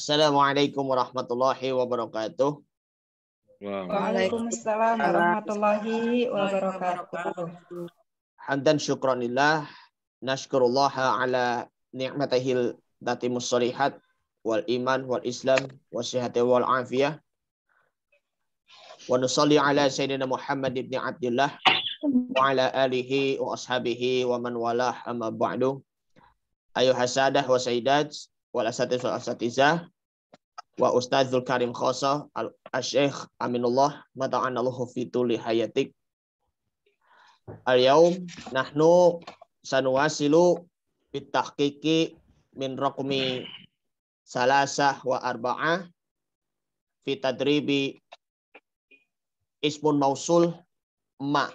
Assalamualaikum warahmatullahi wabarakatuh. Waalaikumsalam warahmatullahi wabarakatuh. Hamdan syukranillah. Nashkurullah ala ni'matihil datimus salihat wal iman wal islam wal sihati wal afiyah. Wa nusalli ala Sayyidina Muhammad ibn Abdullah wa ala alihi wa ashabihi wa man walah amma ba'du. Ayuh hasadah wa sayyidat wal asatiz wal asatiza wa ustazul karim khosa al asyikh aminullah mata'anallahu fituli hayatik al-yaum nahnu sanuwasilu bitahkiki min raqmi salasah wa arba'ah fitadribi ismun mausul ma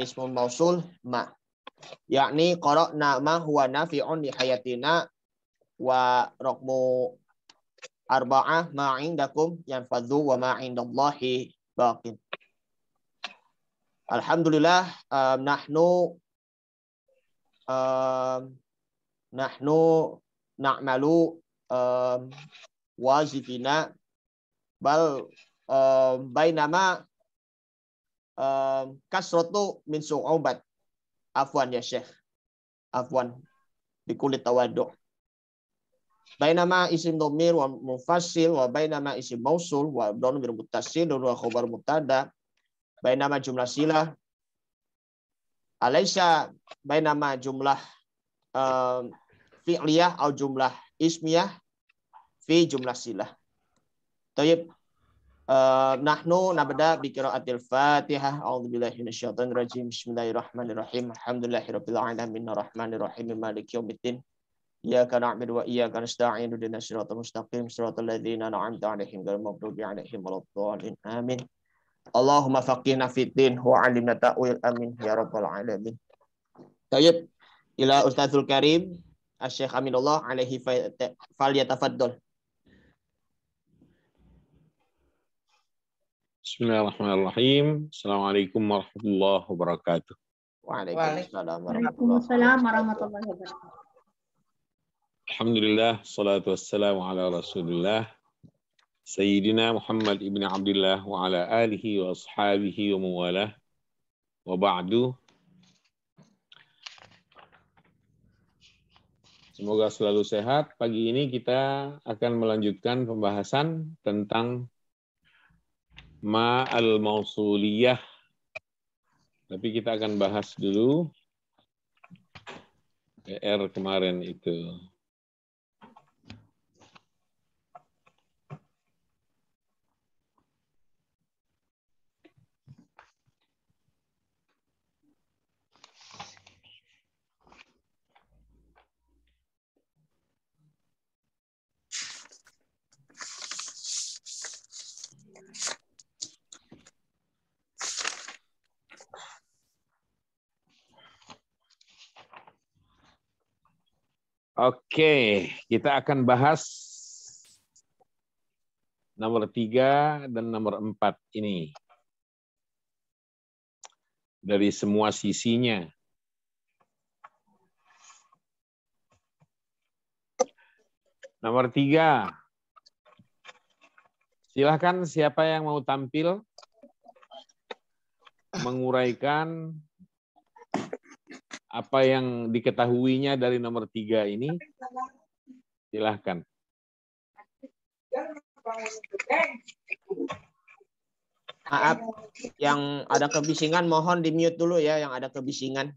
ismun mausul ma yakni qara'na ma huwa nafi'un li hayatina wa rokmu arba'ah ma'indakum yang fadhu wa ma'indallahi baqin. Alhamdulillah um, nahnu um, nahnu na'malu um, eh, wazifina bal um, bainama um, kasrotu min su'ubat afwan ya syekh afwan di kulit tawaduk. Bainama isim domir wa mufasil wa bainama isim mausul wa abdon bir mutasil wa khobar mutada. Bainama jumlah silah. alaysa bainama jumlah uh, fi'liyah atau jumlah ismiyah fi jumlah silah. Tayyib. Uh, nahnu nabda bi qiraatil Fatihah. A'udzu billahi minasyaitonir rajim. Bismillahirrahmanirrahim. Alhamdulillahirabbil alamin. Arrahmanirrahim. Maliki yaumiddin. Iyyaka na'budu wa iyyaka nasta'in ihdinash shiratal mustaqim shiratal ladzina an'amta 'alaihim ghairil maghdubi 'alaihim waladdallin amin Allahumma faqqina fid-din wa 'allimna ta'wil amin ya rabbal alamin Tayyib ila ustazul karim Asy-Syaikh Aminullah alaihi fal yatafaddal Bismillahirrahmanirrahim. Assalamualaikum warahmatullahi wabarakatuh. Waalaikumsalam warahmatullahi wabarakatuh. Alhamdulillah, salatu wassalamu ala rasulullah. Sayyidina Muhammad ibn Abdullah wa ala alihi wa ashabihi wa mawalah. Wa ba'du. Semoga selalu sehat. Pagi ini kita akan melanjutkan pembahasan tentang ma'al mausuliyah. Tapi kita akan bahas dulu PR e kemarin itu. Oke, kita akan bahas nomor tiga dan nomor empat ini. Dari semua sisinya. Nomor tiga. Silahkan siapa yang mau tampil menguraikan apa yang diketahuinya dari nomor tiga ini? Silahkan. Maaf, yang ada kebisingan mohon di mute dulu ya, yang ada kebisingan.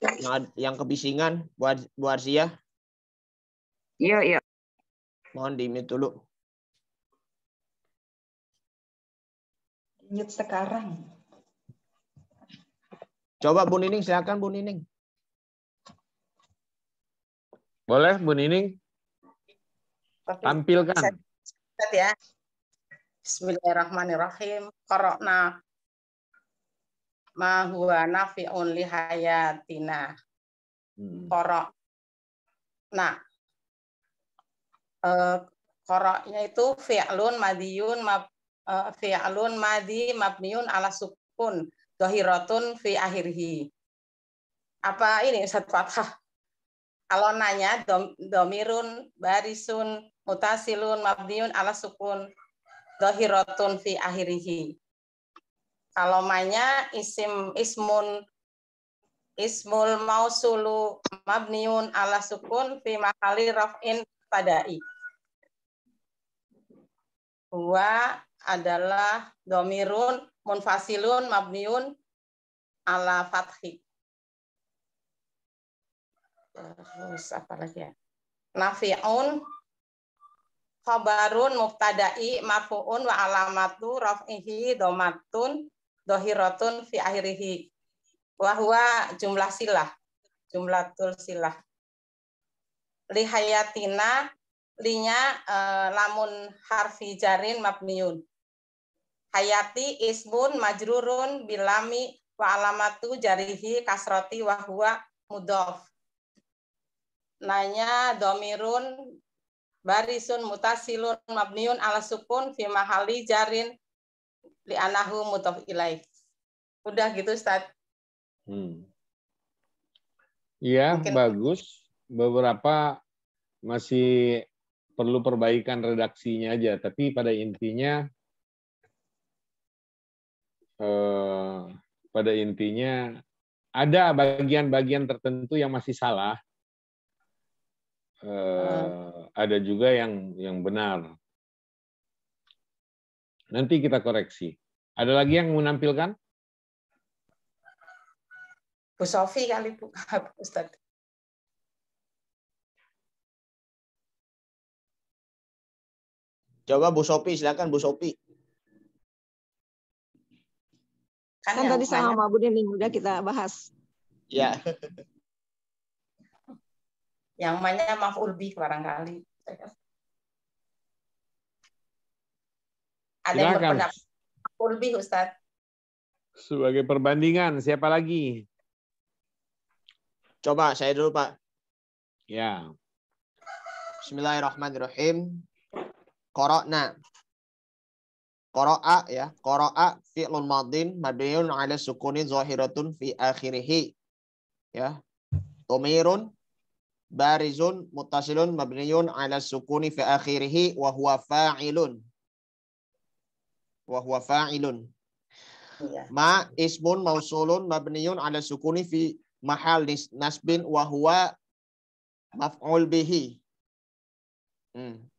Yang, ada, yang kebisingan buat Bu Arsia. Iya, iya. Mohon di mute dulu. Mute sekarang. Coba Bu Nining, silakan Bu Nining. Boleh Bu Nining? Tampilkan. Ya. Bismillahirrahmanirrahim. Korokna ma huwa nafi'un li hayatina. Korok. Hmm. Nah, eh, koroknya itu fi'lun madiyun ma eh, fi'lun madi mabniun ala sukun dohiratun fi akhirhi. Apa ini Ustaz Fathah? Kalau nanya dom, domirun, barisun, mutasilun, mabniun, ala sukun, dohiratun fi akhirihi. Kalau nanya isim ismun ismul mausulu mabniun ala sukun fi mahali raf'in padai. Wa adalah domirun munfasilun mabniun ala fathi. Terus apa lagi ya? Nafi'un khabarun mubtada'i marfu'un wa alamatu raf'ihi domatun dohiratun fi akhirihi. Wahwa jumlah silah. tul silah. Lihayatina linya eh, lamun harfi jarin mabniun Hayati ismun majrurun bilami wa alamatu jarihi kasroti wahwa mudof. Nanya domirun barisun mutasilun mabniun ala sukun fi mahali jarin li anahu mutof ilaih. Udah gitu Ustaz. Hmm. Iya, bagus. Beberapa masih perlu perbaikan redaksinya aja, tapi pada intinya Eh, pada intinya ada bagian-bagian tertentu yang masih salah, eh, ada juga yang yang benar. Nanti kita koreksi. Ada lagi yang menampilkan? Bu Sofi kali Bu Ustaz. Coba Bu Sofi, silakan Bu Sofi. Kan, kan tadi sama Mbak Budi nih udah kita bahas. Ya. yang mana maaf urbi barangkali. Ada yang berpendapat urbi Ustaz. Sebagai perbandingan siapa lagi? Coba saya dulu Pak. Ya. Bismillahirrahmanirrahim. Korokna. Qara'a ya. Qara'a fi'lun madin mabniun ala sukuni zahiratun fi akhirih. Ya. Tumirun barizun muttasilun mabniun ala sukuni fi akhirih wa huwa fa'ilun. Wa huwa fa'ilun. Ya. Ma ismun mausulun mabniun ala sukuni fi mahal nasbin wa huwa maf'ul bihi. Hmm.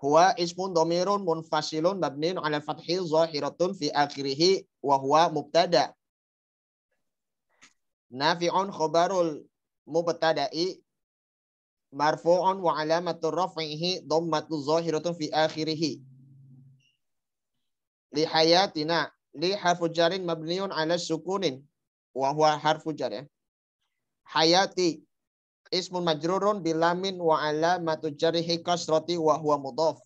Huwa ismun domirun munfasilun mabnin ala fathi zahiratun fi akhirihi wa huwa mubtada. Nafi'un khobarul mubtada'i marfu'un wa alamatu rafi'ihi dhammatu zahiratun fi akhirihi. hayatina li harfu jarin mabniun ala sukunin wa huwa harfu jar ya. Hayati ismun majrurun bilamin wa alamatu jarihi kasrati wa huwa mudhaf.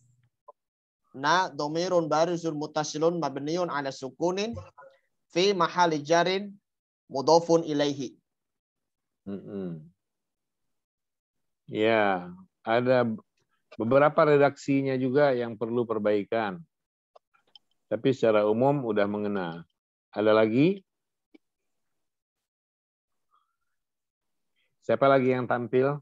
Na domirun barizun mutasilun mabniun ala sukunin fi mahali jarin mudhafun ilaihi. Mm -hmm. Ya, ada beberapa redaksinya juga yang perlu perbaikan. Tapi secara umum udah mengena. Ada lagi? Siapa lagi yang tampil?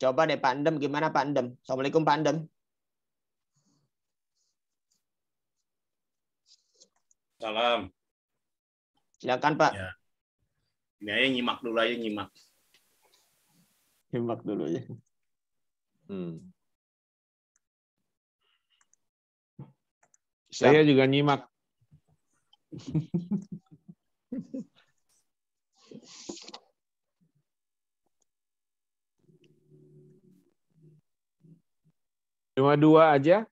Coba deh Pak Endem, gimana Pak Endem? Assalamualaikum Pak Endem. Salam. Silakan Pak. Ya. Ini aja nyimak dulu aja nyimak. Nyimak dulu ya. Hmm. Saya juga nyimak. Cuma dua aja?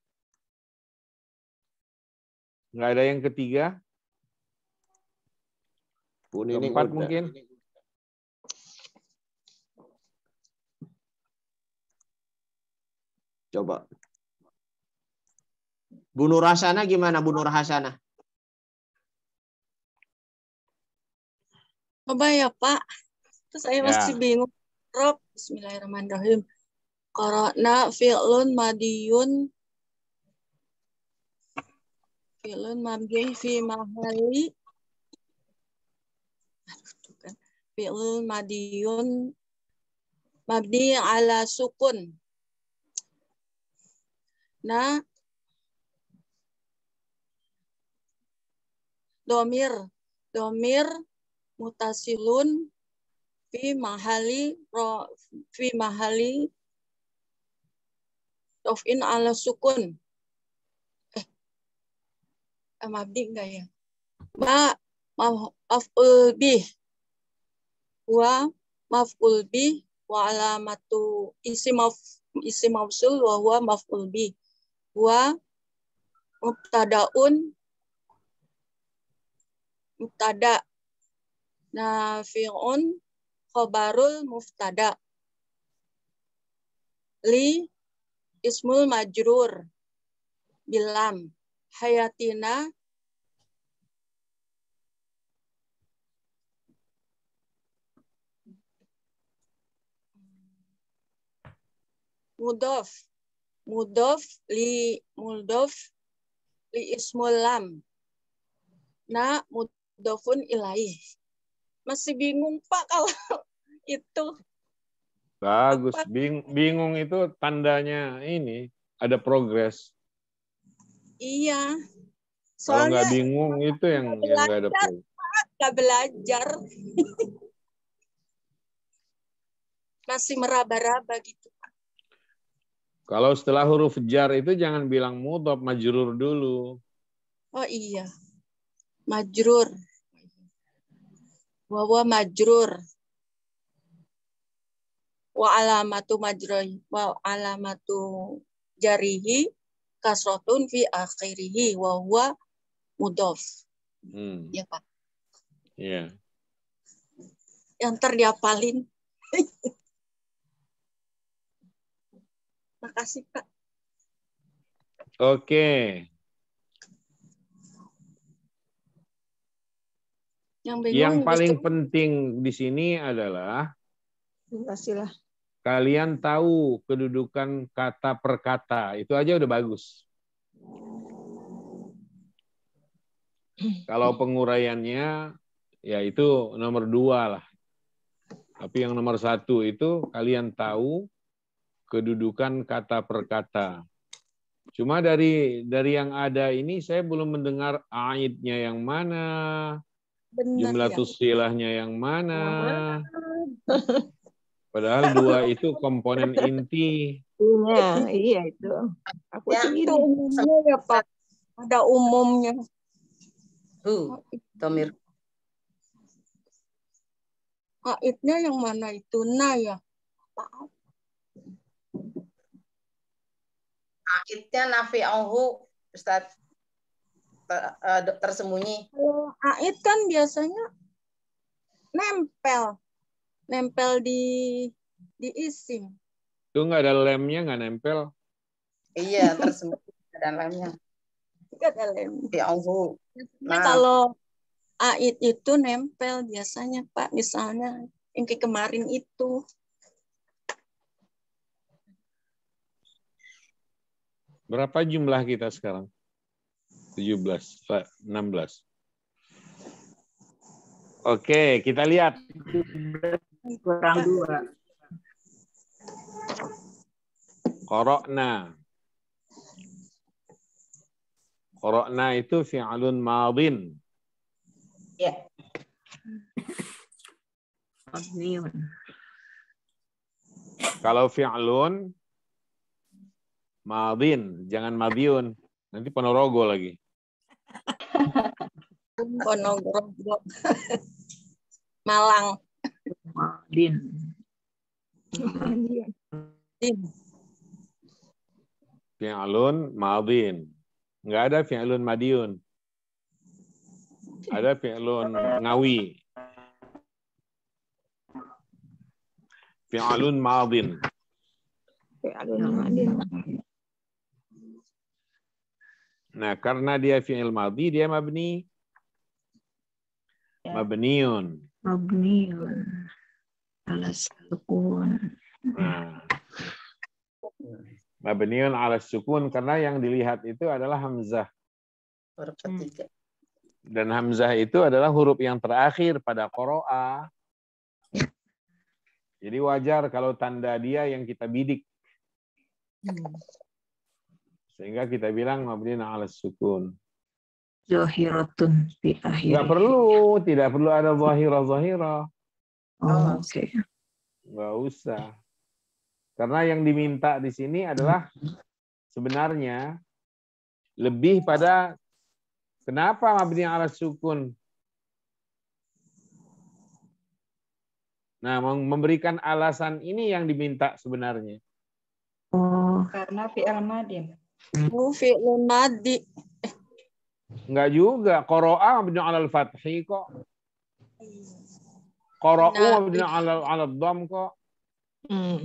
Nggak ada yang ketiga? Pun ini empat mungkin? Coba. Bunuh rasana gimana Bunuh rasana. Bapak ya Pak. Terus saya ya. masih bingung. Rob, Bismillahirrahmanirrahim. Korona fi'lun madiun fi'lun madiun fi mahali fi'lun madiun mabdi ala sukun. Nah, domir, domir mutasilun fi mahali ro, fi mahali tofin ala sukun eh mabdi enggak ya ma maf'ul bih wa maf'ul bih wa alamatu isi maf isi mausul wa huwa maf'ul bih wa mubtadaun mubtada nafi'un khobarul muftada. Li ismul majrur bilam hayatina mudof mudof li mudof li ismul lam na mudofun ilaih masih bingung Pak kalau itu. Bagus, Apa? Bing, bingung itu tandanya ini ada progres. Iya. Soalnya kalau nggak bingung itu yang gak yang nggak ada progres. Nggak belajar. masih meraba-raba gitu. Kalau setelah huruf jar itu jangan bilang mudhof, majrur dulu. Oh iya. Majrur wa huwa majrur wa alamatu majrur wa alamatu jarihi kasrotun fi akhirihi wa huwa mudof. Hmm. Ya Pak. Iya. Yeah. Yang terdiapalin. Makasih Pak. Oke. Okay. Yang, yang paling justru... penting di sini adalah Kasihlah. Kalian tahu kedudukan kata per kata. Itu aja udah bagus. Kalau penguraiannya, ya itu nomor dua lah. Tapi yang nomor satu itu kalian tahu kedudukan kata per kata. Cuma dari dari yang ada ini saya belum mendengar aidnya yang mana, Benar, jumlah ya. tusilahnya yang mana. Padahal dua itu komponen inti. Iya, iya, iya itu. Aku ya, Itu umumnya ya Pak. Ada umumnya. Uh, Tomir. aitnya yang mana itu? Nah ya. aitnya Aibnya nafi'ahu, Ustaz uh, dokter sembunyi? Kalau ait kan biasanya nempel, nempel di di isim. Itu nggak ada lemnya nggak nempel? Iya, tersembunyi ada lemnya. Gak ada lem. Ya Allah. Nah. Kalau ait itu nempel biasanya Pak, misalnya yang kayak kemarin itu. Berapa jumlah kita sekarang? 17, 16. Oke, kita lihat. Kurang dua. Korokna. Korokna itu fi'alun ma'adhin. Ya. Kalau fi'alun ma'adhin. jangan madiun. Nanti penorogo lagi. Ponorogo. Malang. Din. Din. Fi'lun madin. Enggak ada fi'alun madiun. Ada fi'alun ngawi. Fi'alun madin. Fi'alun madin. Nah, karena dia fi'il madhi, dia mabni. Ya. Mabniun. Mabniun. Alas sukun. Nah. Mabniun alas sukun karena yang dilihat itu adalah hamzah. ketiga hmm. Dan hamzah itu adalah huruf yang terakhir pada qira'a. Ya. Jadi wajar kalau tanda dia yang kita bidik. Hmm. Sehingga kita bilang mabni ala sukun. Zahiratun di akhir. perlu, tidak perlu ada zahirah-zahirah. Oh, oke. Okay. usah. Karena yang diminta di sini adalah sebenarnya lebih pada kenapa mabni ala sukun. Nah, memberikan alasan ini yang diminta sebenarnya. Oh, karena fi'il madin. Mufi fi'lun madi. Enggak eh. juga. koroa mabni 'alal fathi kok. koroa mabni 'alal 'alal dom kok. Hmm.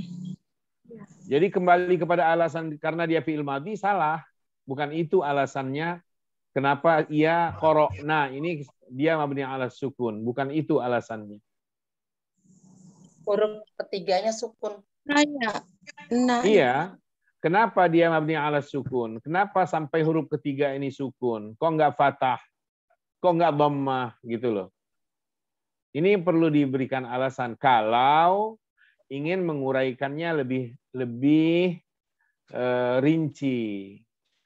Jadi kembali kepada alasan karena dia fi'il madi salah. Bukan itu alasannya kenapa ia korokna ini dia mabni alas sukun bukan itu alasannya huruf ketiganya sukun nanya nah iya Kenapa dia mabni ala sukun? Kenapa sampai huruf ketiga ini sukun? Kok nggak fatah? Kok nggak dhammah? Gitu loh. Ini perlu diberikan alasan kalau ingin menguraikannya lebih lebih e, rinci,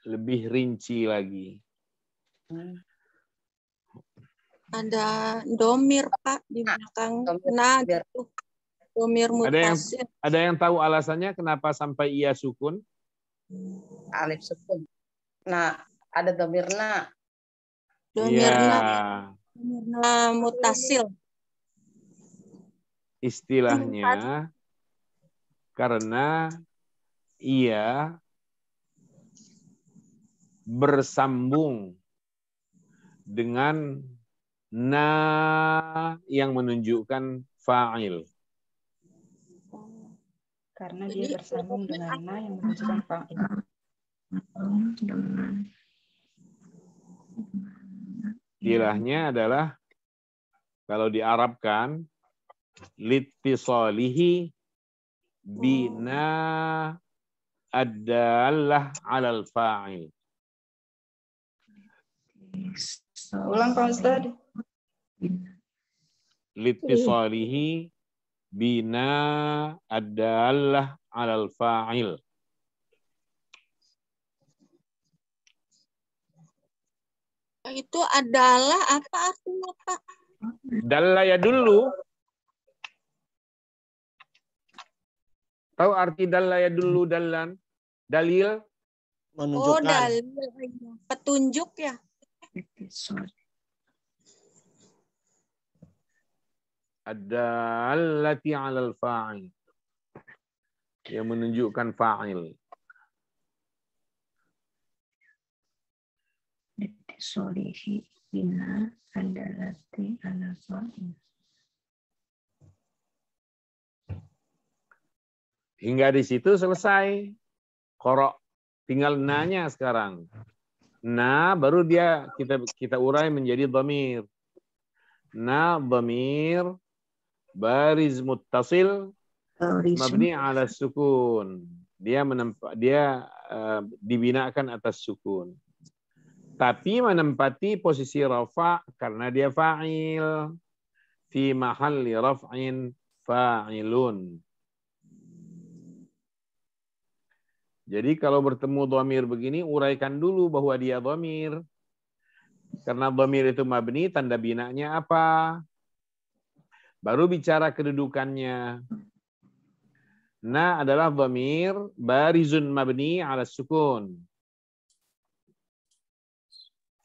lebih rinci lagi. Ada domir Pak di belakang nah, Domir ada yang ada yang tahu alasannya kenapa sampai ia sukun? Alif sukun. Nah, ada domirna. Domirna. Ya. Domirna mutasil. Istilahnya karena ia bersambung dengan na yang menunjukkan fa'il karena dia bersambung dengan na yang menunjukkan fa'il. Ilahnya adalah kalau diarabkan litisolihi bina adalah alal fa'il. Ulang Pak Ustaz. Litisolihi bina adalah alal fa'il. Itu adalah apa artinya, Pak? Dalla ya dulu. Tahu arti dalla ya dulu dalan? Dalil? Menunjukkan. Oh, dalil. Petunjuk ya. Ad-dallati 'alal fa'il. Yang menunjukkan fa'il. solihi bina adalati ala fa'il. Hingga di situ selesai. Korok tinggal nanya sekarang. Nah, baru dia kita kita urai menjadi domir. Nah, domir Bariz muttasil mabni ala sukun. Dia menempa, dia uh, dibinakan atas sukun. Tapi menempati posisi rafa karena dia fa'il. Fi mahalli raf'in fa'ilun. Jadi kalau bertemu domir begini, uraikan dulu bahwa dia domir. Karena domir itu mabni, tanda binanya apa? Baru bicara kedudukannya. Na adalah dhamir barizun mabni ala sukun.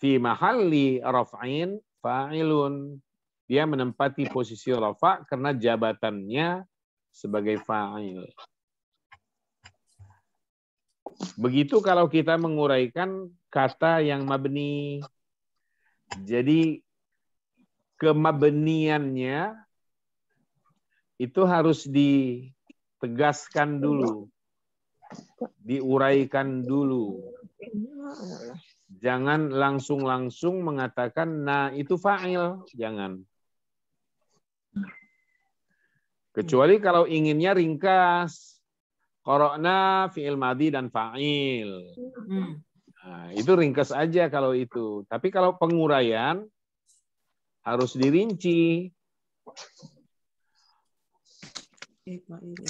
Fi mahalli raf'in fa'ilun. Dia menempati posisi rafa karena jabatannya sebagai fa'il. Begitu kalau kita menguraikan kata yang mabni. Jadi kemabeniannya itu harus ditegaskan dulu, diuraikan dulu. Jangan langsung-langsung mengatakan nah itu fa'il, jangan. Kecuali kalau inginnya ringkas. Korokna, fi'il madi, dan fa'il. Hmm. Nah, itu ringkas aja kalau itu. Tapi kalau penguraian, harus dirinci. Iya, iya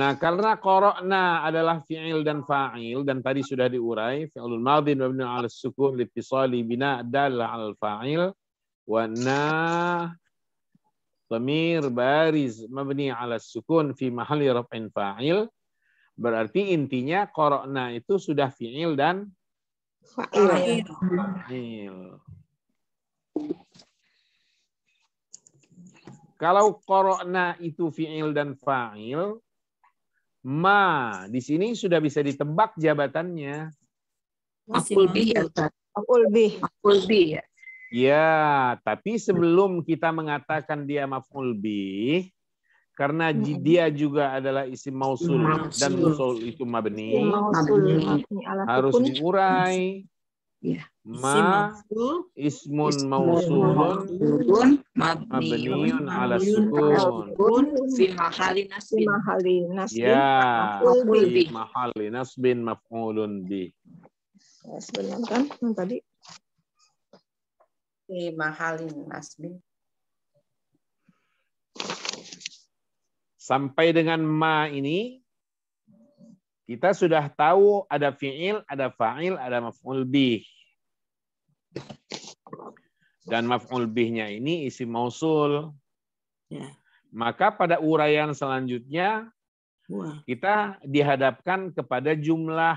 nah, karena korokna adalah fi'il dan fa'il dan tadi sudah diurai fi'ilul madhi mabni 'ala sukun litisali bina dalla 'al fa'il wa na lamir bariz mabni 'ala sukun fi mahali raf'in fa'il berarti intinya korokna itu sudah fi'il dan fa'il. Fa'il. Kalau korona itu fi'il dan fa'il, ma di sini sudah bisa ditebak jabatannya. Maful bi ya Maful bi. Maful bi ya. Ya, tapi sebelum kita mengatakan dia maf'ul bi, karena dia juga adalah isim mausul, dan usul itu mabni, harus diurai ya. Ma ismun mausulun mabniun ala sukun fi mahali nasbin mahali nasbin ya fi mahali nasbin maf'ulun bi ya, sebenarnya kan yang tadi fi mahali nasbin sampai dengan ma ini kita sudah tahu ada fi'il, ada fa'il, ada maf'ul bih. Dan maf'ul bihnya ini isi mausul. Ya. Maka pada uraian selanjutnya kita dihadapkan kepada jumlah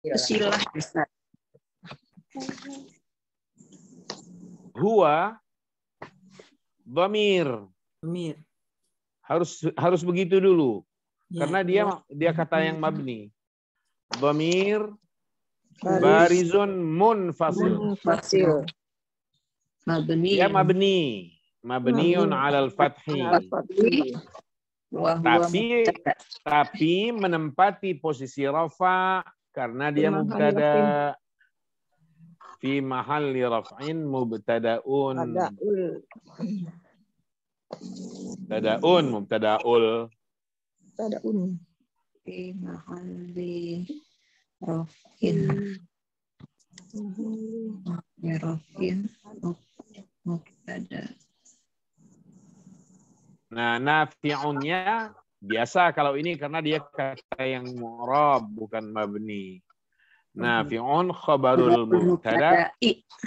ya. silah besar. Huwa domir. Harus harus begitu dulu. Ya, karena dia ya. dia kata yang mabni. Dhamir barizun munfasil. Munfasil. Mabni. ya mabni. Mabniun alal fathi. Tapi tapi menempati posisi rafa karena dia mubtada fi mahalli raf'in mubtadaun. Mubtadaun mubtadaul ada un di mahalli rofin ya rofin ada. nah nafi'unnya biasa kalau ini karena dia kata yang mu'rab bukan mabni Nah, khabarul mubtada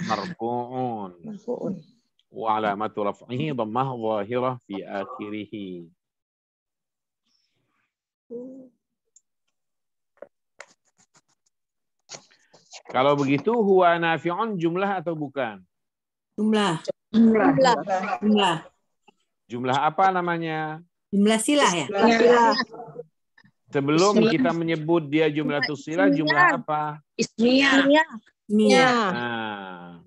marfu'un. Wa alamatu raf'ihi dhammah zahirah fi akhirih. Kalau begitu huwa nafi'un jumlah atau bukan? Jumlah. Jumlah. Jumlah. Jumlah, apa namanya? Jumlah silah ya. Jumlah. Sebelum Ismiyah. kita menyebut dia jumlah tusilah, jumlah apa? Ismiyah. Ismiyah. Nah,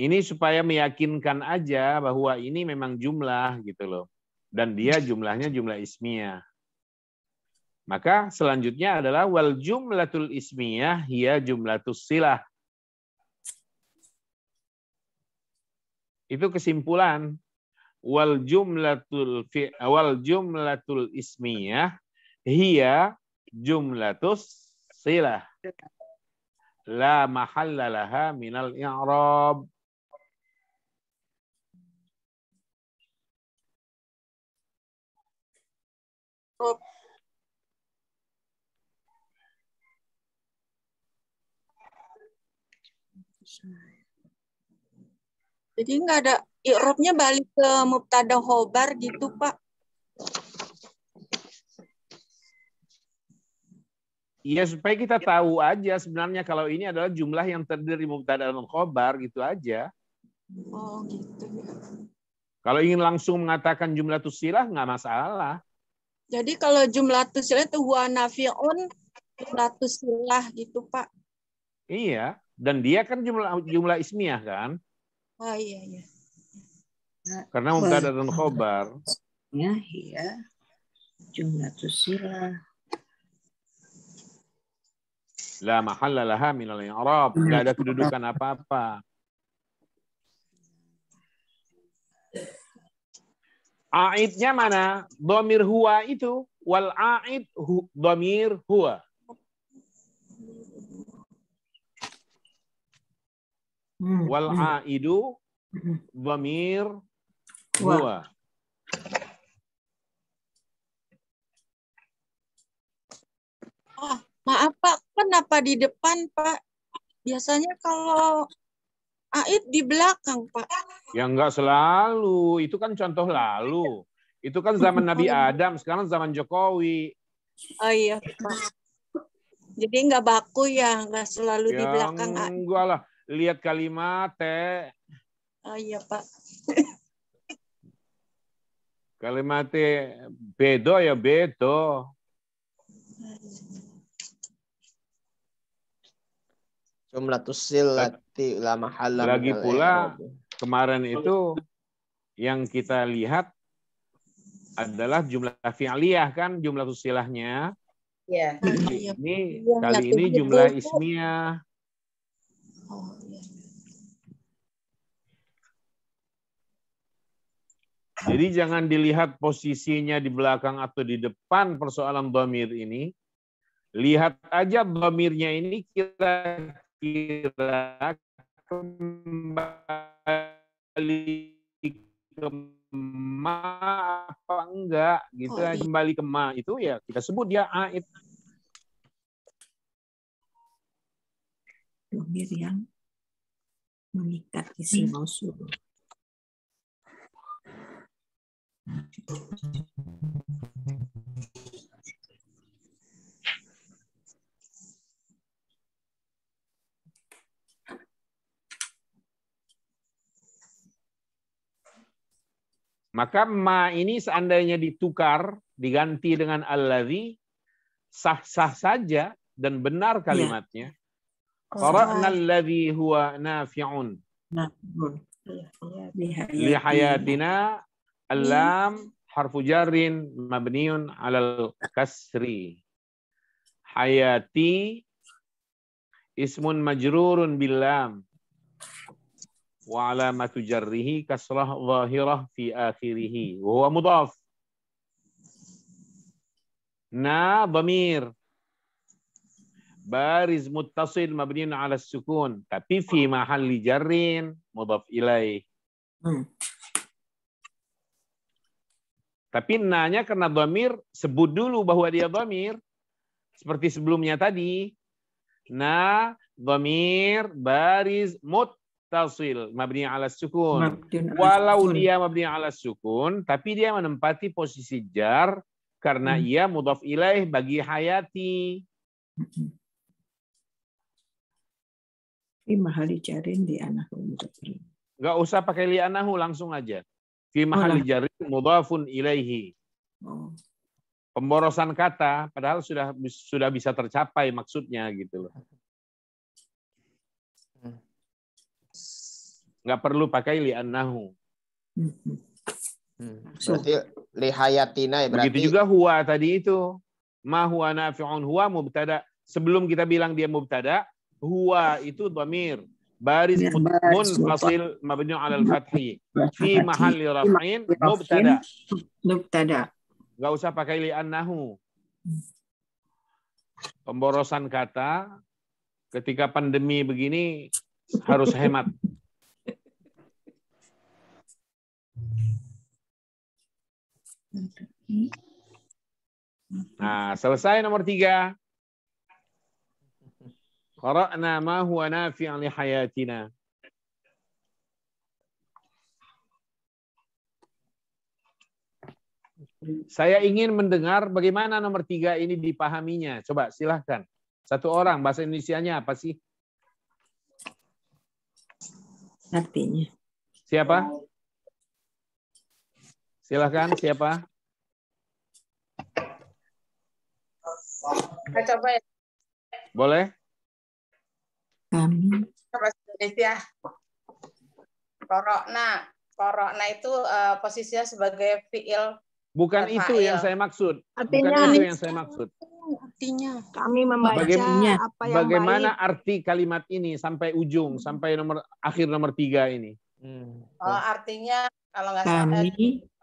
ini supaya meyakinkan aja bahwa ini memang jumlah gitu loh. Dan dia jumlahnya jumlah ismiyah. Maka selanjutnya adalah wal jumlatul ismiyah hiya jumlatus silah. Itu kesimpulan wal jumlatul fi, wal jumlatul ismiyah hiya jumlatus silah. La laha minal i'rab. Oh. Jadi nggak ada irupnya balik ke mubtada hobar gitu, Pak. Iya supaya kita tahu aja sebenarnya kalau ini adalah jumlah yang terdiri mubtada dan khobar gitu aja. Oh gitu ya. Kalau ingin langsung mengatakan jumlah tusilah nggak masalah. Jadi kalau jumlah tusilah itu huwa nafi'un jumlah tusilah gitu Pak. Iya, dan dia kan jumlah jumlah ismiyah kan? Oh iya iya. Karena mubtada dan khobar. Ya, iya. Jumlatus sila. La mahalla laha minal Arab. Tidak ada kedudukan apa-apa. Aidnya mana? Domir huwa itu. Wal aid hu, domir huwa. Hmm, wal hmm. aidu hmm. dhamir huwa oh, maaf Pak, kenapa di depan Pak? Biasanya kalau aid di belakang Pak. Ya enggak selalu, itu kan contoh lalu. Itu kan zaman Nabi Adam, sekarang zaman Jokowi. Oh iya Pak. Jadi nggak baku ya, nggak selalu ya, di belakang. Enggak lah lihat kalimat teh. Oh iya Pak. kalimat bedo ya bedo. Jumlatus silati lama halam. Lagi ya, pula kemarin itu yang kita lihat adalah jumlah fi'liyah kan jumlah silahnya. Ya. Ini ya, kali iya, ini iya. jumlah ismiyah. Oh, iya. Jadi jangan dilihat posisinya di belakang atau di depan persoalan domir ini. Lihat aja domirnya ini kira-kira kembali ke ma apa enggak gitu oh, ya. iya. kembali ke ma itu ya kita sebut dia itu domir yang mengikat isi mausul. Hmm. Maka ma ini seandainya ditukar, diganti dengan al alladhi, sah-sah saja dan benar iya. kalimatnya. Ya qara'na alladhi huwa nafi'un. Lihayatina alam harfu jarin mabniun alal kasri. Hayati ismun majrurun billam wa alamatu jarrihi kasrah zahirah fi akhirih wa huwa mudhaf na baris muttasil mabniun ala sukun tapi fi hmm. mahalli jarrin mudhaf ilai hmm. tapi nanya karena dhamir sebut dulu bahwa dia dhamir seperti sebelumnya tadi na dhamir baris muttasil mabni ala sukun mabniun walau dia mabni ala sukun tapi dia menempati posisi jar karena hmm. ia mudhaf ilaih bagi hayati hmm. Fimahali jarin di anahu mudhafun. Enggak usah pakai li anahu langsung aja. Fimahali oh, jarin mudhafun ilaihi. Oh. Pemborosan kata padahal sudah sudah bisa tercapai maksudnya gitu loh. Enggak hmm. perlu pakai li anahu. Hmm. hmm. Berarti lihayatina ya berarti. Begitu juga huwa tadi itu. Ma huwa nafi'un huwa mubtada. Sebelum kita bilang dia mubtada, huwa itu dhamir baris fasil mabni ala al-fathi fi mahalli raf'in mubtada mubtada enggak usah pakai li annahu pemborosan kata ketika pandemi begini harus hemat Nah, selesai nomor tiga qara'na ma huwa nafi'an li Saya ingin mendengar bagaimana nomor tiga ini dipahaminya. Coba silahkan. Satu orang, bahasa Indonesia-nya apa sih? Artinya. Siapa? Silahkan, siapa? coba ya. Boleh? kami. Indonesia. Korona, korona itu uh, posisinya sebagai fiil. Bukan itu yang saya maksud. Artinya, Bukan itu yang saya maksud. Artinya kami membaca bagaimana, apa yang Bagaimana baik. arti kalimat ini sampai ujung, sampai nomor akhir nomor tiga ini? Hmm. Oh, artinya kalau nggak salah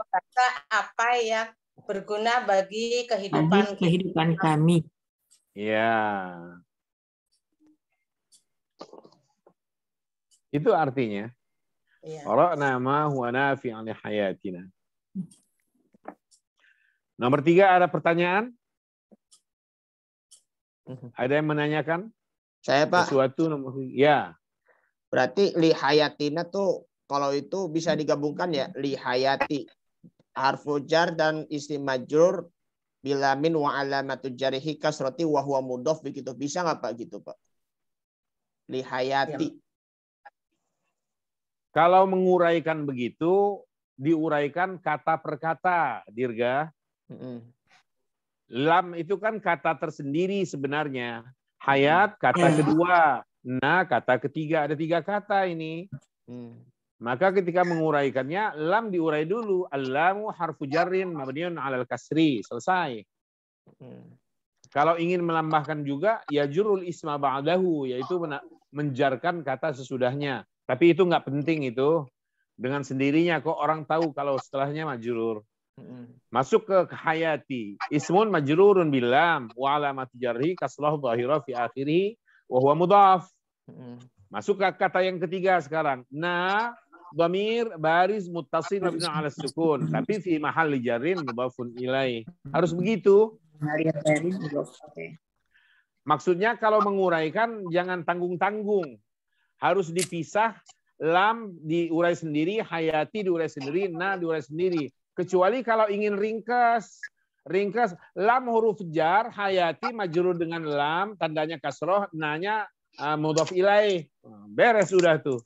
kata eh, apa yang berguna bagi kehidupan bagi kehidupan kita. kami. Ya. Itu artinya. Iya. Qara'na ma huwa nafi'an li hayatina. Nomor tiga ada pertanyaan? Mhm. Ada yang menanyakan? Saya Pak. Sesuatu nomor ya. Berarti lihayatina tuh kalau itu bisa digabungkan ya lihayati harfu jar dan isim majrur bila min wa alamatu jarihi kasrati wa huwa mudhof begitu bisa nggak Pak gitu Pak? Lihayati. Ya. Kalau menguraikan begitu, diuraikan kata per kata, Dirga. Lam itu kan kata tersendiri sebenarnya. Hayat kata iya. kedua, Nah kata ketiga. Ada tiga kata ini. Mm. Maka ketika menguraikannya, lam diurai dulu. Alamu harfu jarin mabniun alal kasri. Selesai. Mm. Kalau ingin melambahkan juga, ya jurul isma ba'dahu, yaitu menjarkan kata sesudahnya. Tapi itu nggak penting itu. Dengan sendirinya kok orang tahu kalau setelahnya majurur. Masuk ke hayati. Ismun majururun bilam wa alamati jarhi kaslahu zahira fi akhiri. Wahuwa mudaf. Masuk ke kata yang ketiga sekarang. Na bamir baris muttasil nabi ala sukun tapi fi mahal jarin mudhafun ilai. Harus begitu. Maksudnya kalau menguraikan jangan tanggung-tanggung harus dipisah lam diurai sendiri, hayati diurai sendiri, na diurai sendiri. Kecuali kalau ingin ringkas, ringkas lam huruf jar, hayati majrur dengan lam, tandanya kasroh, nanya uh, mudhof ilai. Beres sudah tuh.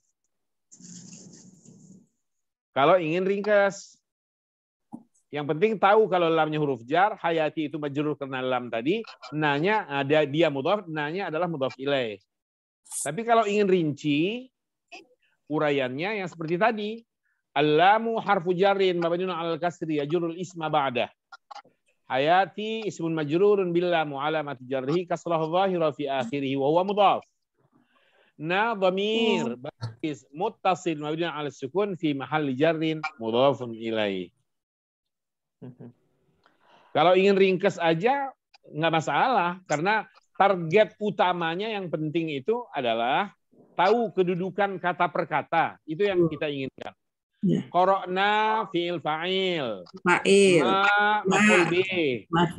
Kalau ingin ringkas. Yang penting tahu kalau lamnya huruf jar, hayati itu majrur karena lam tadi, nanya ada ah, dia mudhof, nanya adalah mudhof ilai. Tapi kalau ingin rinci uraiannya yang seperti tadi, Alamu harfu jarin mabniun al kasri yajrul isma ba'dah. Hayati ismun majrurun bila mu'alamat jarrihi kasrahu zahira fi akhirihi wa huwa mudhaf. Na dhamir hmm. baris muttasil mabniun al sukun fi mahal jarrin mudhafun ilaih. Hmm. Kalau ingin ringkas aja nggak masalah karena target utamanya yang penting itu adalah tahu kedudukan kata per kata. Itu yang kita inginkan. Korokna ya. fi'il fa'il. Fa'il. Ma maf'ul bi.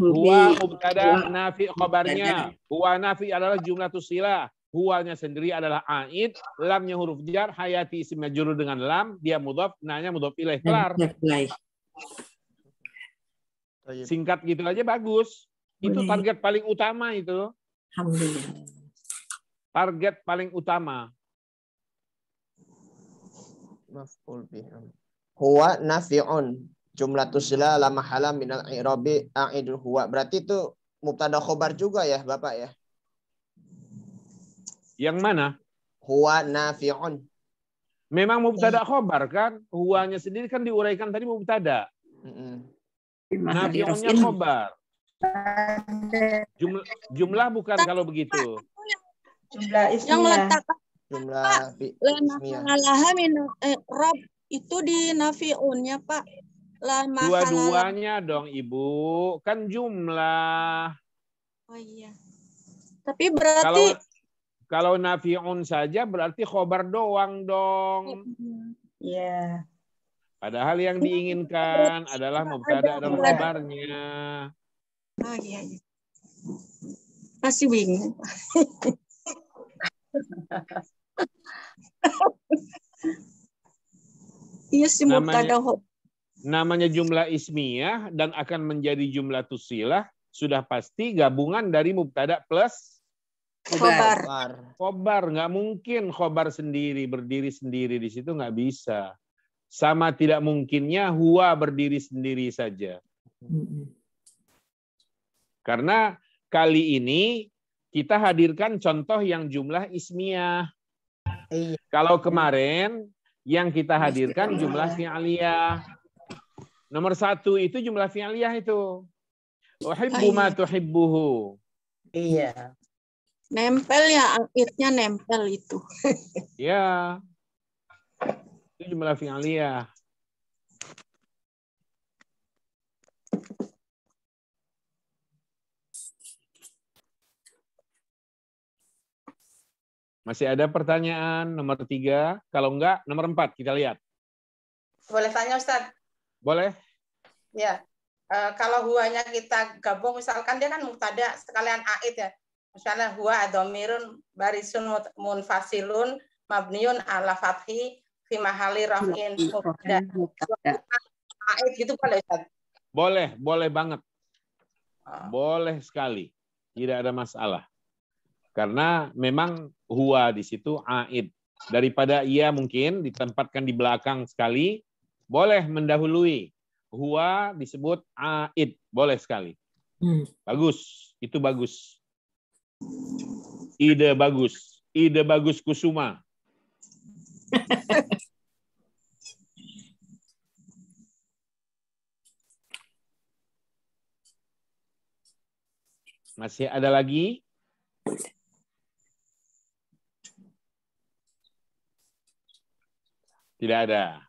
Huwa mubtada nafi khabarnya. Huwa nafi adalah jumlah tusilah. Huwanya sendiri adalah aid, lamnya huruf jar, hayati isim majuru dengan lam, dia mudhaf, nanya mudhaf ilaih. Kelar. Singkat gitu aja bagus. Itu target paling utama itu. Alhamdulillah. Target paling utama. Maf'ul biham. Huwa nafi'un. Jumlah tusila la mahala minal i'rabi a'idul huwa. Berarti itu mubtada khobar juga ya, Bapak ya? Yang mana? Huwa nafi'un. Memang mubtada iya. khobar kan? Huwanya sendiri kan diuraikan tadi mubtada. Mm -hmm. Nafi'unnya khobar. Jumlah, jumlah bukan kalau begitu. Jumlah ismiyah. Yang meletakkan jumlah eh, rob itu di nafiunnya Pak. Lama Dua-duanya dong Ibu, kan jumlah. Oh iya. Tapi berarti kalau, kalau nafiun saja berarti khobar doang dong. Iya. Yeah. Padahal yang iya. diinginkan adalah mubtada dan khabarnya aja. Ah, iya, iya. Masih wing. Iya sih namanya, namanya jumlah ismiyah dan akan menjadi jumlah tusilah sudah pasti gabungan dari mubtada plus khobar. Khobar nggak mungkin khobar sendiri berdiri sendiri di situ nggak bisa. Sama tidak mungkinnya hua berdiri sendiri saja. Karena kali ini kita hadirkan contoh yang jumlah ismiyah. Iya. Kalau kemarin yang kita hadirkan jumlah fi'aliyah. Nomor satu itu jumlah fi'aliyah itu. Uhibbu ah, iya. ma tuhibbuhu. Iya. Nempel ya, akhirnya nempel itu. Iya. Itu jumlah fi'aliyah. Masih ada pertanyaan nomor tiga? Kalau enggak, nomor empat kita lihat. Boleh tanya Ustadz? Boleh. Ya, e, kalau huanya kita gabung, misalkan dia kan muktada sekalian aid ya. Misalnya huwa adomirun barisun munfasilun mabniun ala fathi fi mahali rohin iya, iya, iya, Aid gitu boleh Ustaz? Boleh, boleh banget. Oh. Boleh sekali. Tidak ada masalah. Karena memang huwa di situ aid. Daripada ia mungkin ditempatkan di belakang sekali, boleh mendahului. Huwa disebut aid, boleh sekali. Hmm. Bagus, itu bagus. Ide bagus. Ide bagus Kusuma. Masih ada lagi? Tidak ada.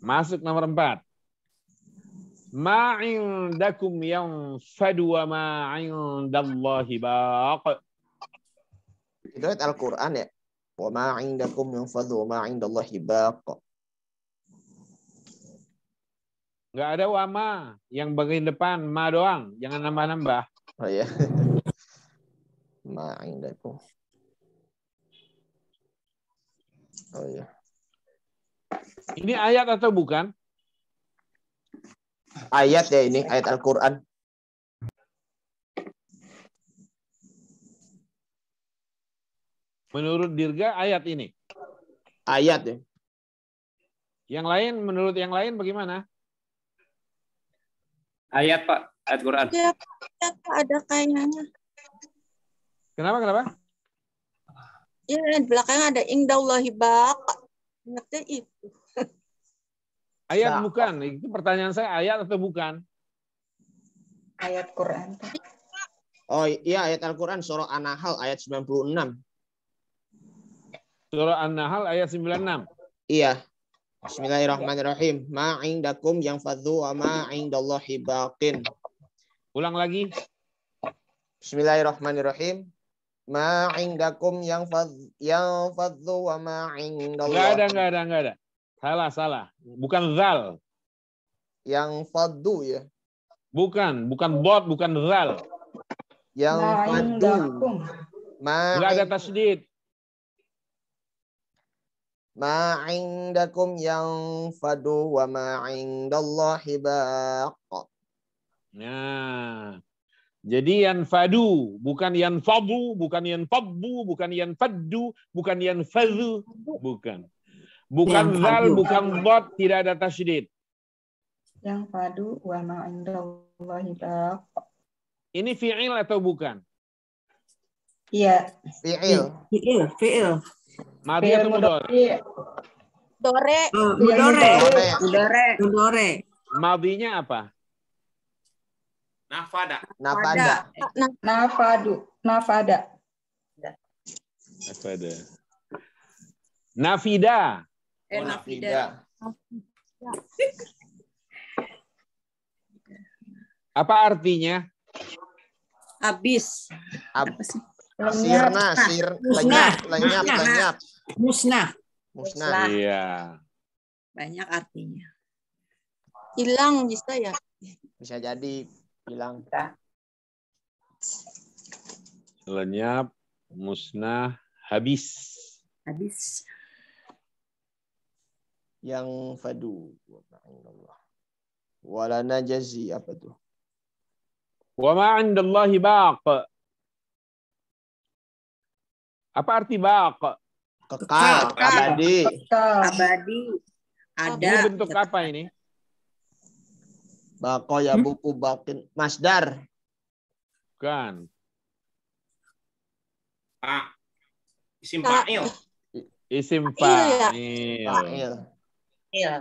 Masuk nomor empat. Ma'indakum yang fadu wa ma'indallahi baq. Itu ayat Al-Quran ya. Wa ma'indakum yang fadu wa ma'indallahi baq. Enggak ada wama yang bagian depan ma doang, jangan nambah-nambah. Oh iya. ma'indakum. Oh iya. Ini ayat atau bukan? Ayat ya ini, ayat Al-Quran. Menurut Dirga ayat ini? Ayat ya. Yang lain, menurut yang lain bagaimana? Ayat Pak, ayat Quran. Ya, ada kayaknya. Kenapa, kenapa? Ya, di belakangnya ada ingdaullahi bak. Ingatnya itu. Ayat nah, bukan. Itu pertanyaan saya ayat atau bukan? Ayat Quran. Oh iya ayat Al-Quran surah An-Nahl ayat 96. Surah An-Nahl ayat 96. Iya. Bismillahirrahmanirrahim. Ma'ain yang fadhu wa ma baqin. Ulang lagi. Bismillahirrahmanirrahim. Ma'ain yang fadhu yang fadhu wa ada, enggak ada, enggak ada. Salah, salah. Bukan zal. Yang fadu ya. Bukan, bukan bot, bukan zal. Yang nah, fadu. Enggak ada tasdid. Ma'indakum yang fadu wa ma'indallahi baq. Nah, ya. jadi yang fadu bukan yang fabu, bukan yang fabu, bukan yang fadu, bukan yang fadu, bukan. Bukan zal, bukan bot, tidak ada tasydid. Yang padu wa ma'indallahi Ini fi'il atau bukan? Iya. Fi'il. Fi'il, fi'il. Mati atau mudore? Dore. Dore. Dore. Dore. Madinya apa? Nafada. Nafada. Nafadu. Nafada. Nafada. Nafida. Enafida. Apa artinya? Habis. Habis. sirna, sir, lenyap, lenyap, lenyap. Musnah. Musnah. Iya. Banyak artinya. Hilang bisa ya? Bisa jadi hilang. Lenyap, musnah, habis. Habis yang fadu. Wala najazi apa tu? Wa ma indallahi Allah baq. Apa arti baq? Kekal, abadi. Abadi. Ada. Ini bentuk apa ini? Bako ya hmm? buku bakin masdar. kan? Pak. Ah. Isim fa'il. Isim fa'il. Ya fa'il.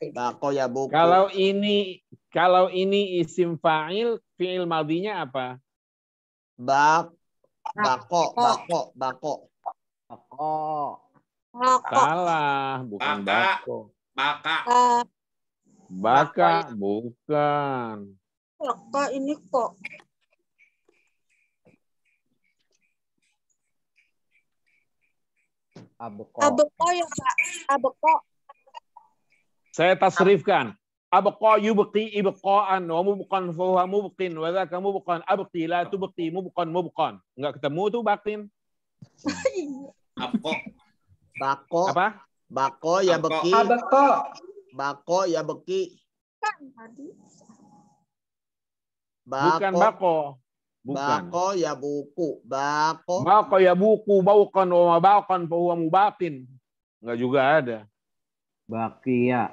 Iya, bako ya buku. Kalau ini kalau ini isim fa'il, fi'il maldinya apa? Bak bako, bako, bako. Bako. bako. Salah, bukan bako. Baka. Baka, bukan. Baka ini kok. Abeko. Abeko ya Pak. Abeko. Saya tasrifkan. Abqa yubqi ibqa'an wa mubqan huwa mubqin wa dhaka mubqan abqi la tubqi mubqan mubqan. Enggak ketemu tuh bakin. Abqa. Bako. Apa? Bako ya beki. Ah, bako. Bako ya beki. Bukan bako. Bukan. Bako ya buku. Bako. Bako ya buku. Baukan wa mabaukan fahuwa mubaqin. Enggak juga ada. Bakia.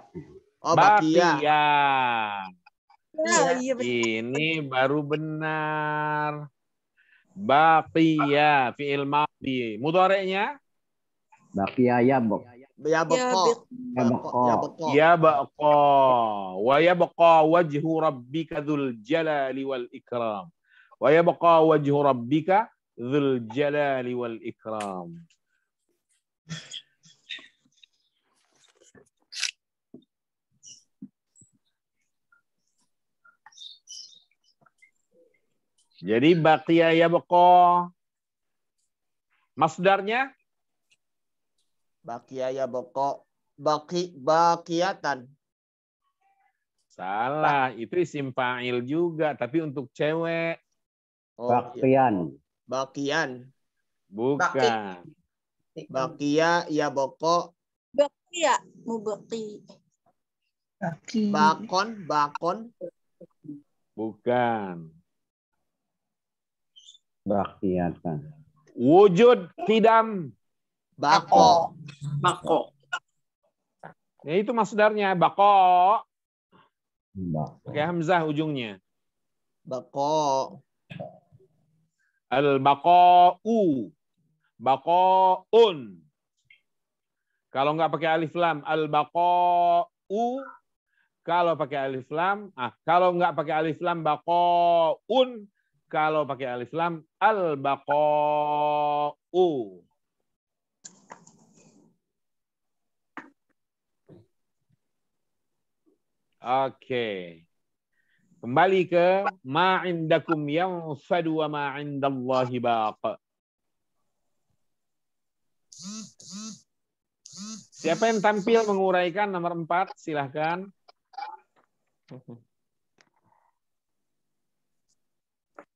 Oh, Bakia. Bakia. iya, iya. iya Ini baru benar. Bakia fiil madhi. Mudhari'nya? Bakia Ya beko. Ya beko. Ya beko. Ya, ya, ya, Wa ya beko wajhu rabbika dzul jalali wal ikram. Wa ya beko wajhu rabbika dzul jalali wal ikram. Jadi bakia ya beko. masdarnya bakia ya boko, baki bakiatan. Salah, itu isim fa'il juga tapi untuk cewek. Oh, Bakian. Iya. Bakian. Bukan. Bakia ya boko? Bakia mu Baki. Bakon, bakon. Bukan. Bakiatan. Wujud kidam. Bako. Bako. Ya itu maksudnya bako. bako. Pakai hamzah ujungnya. Bako. Al bako u bako un Kalau nggak pakai alif lam, al bako u Kalau pakai alif lam, ah kalau nggak pakai alif lam bako un kalau pakai alif lam, al-baqa'u. Oke. Okay. Kembali ke ma'indakum yang fadu wa indallahi baq. Siapa yang tampil menguraikan nomor 4? Silahkan. Mhm.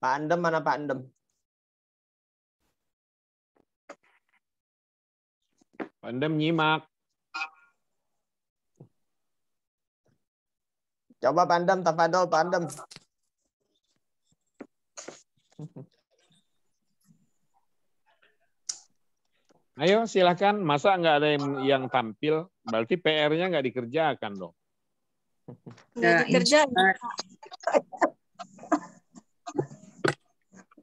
Pak Andem mana Pak Andem? Pak Andem nyimak. Coba Pak Andem, tafadol Pak Andem. Ayo silahkan, masa nggak ada yang, yang tampil? Berarti PR-nya nggak dikerjakan dong. Nggak dikerjakan.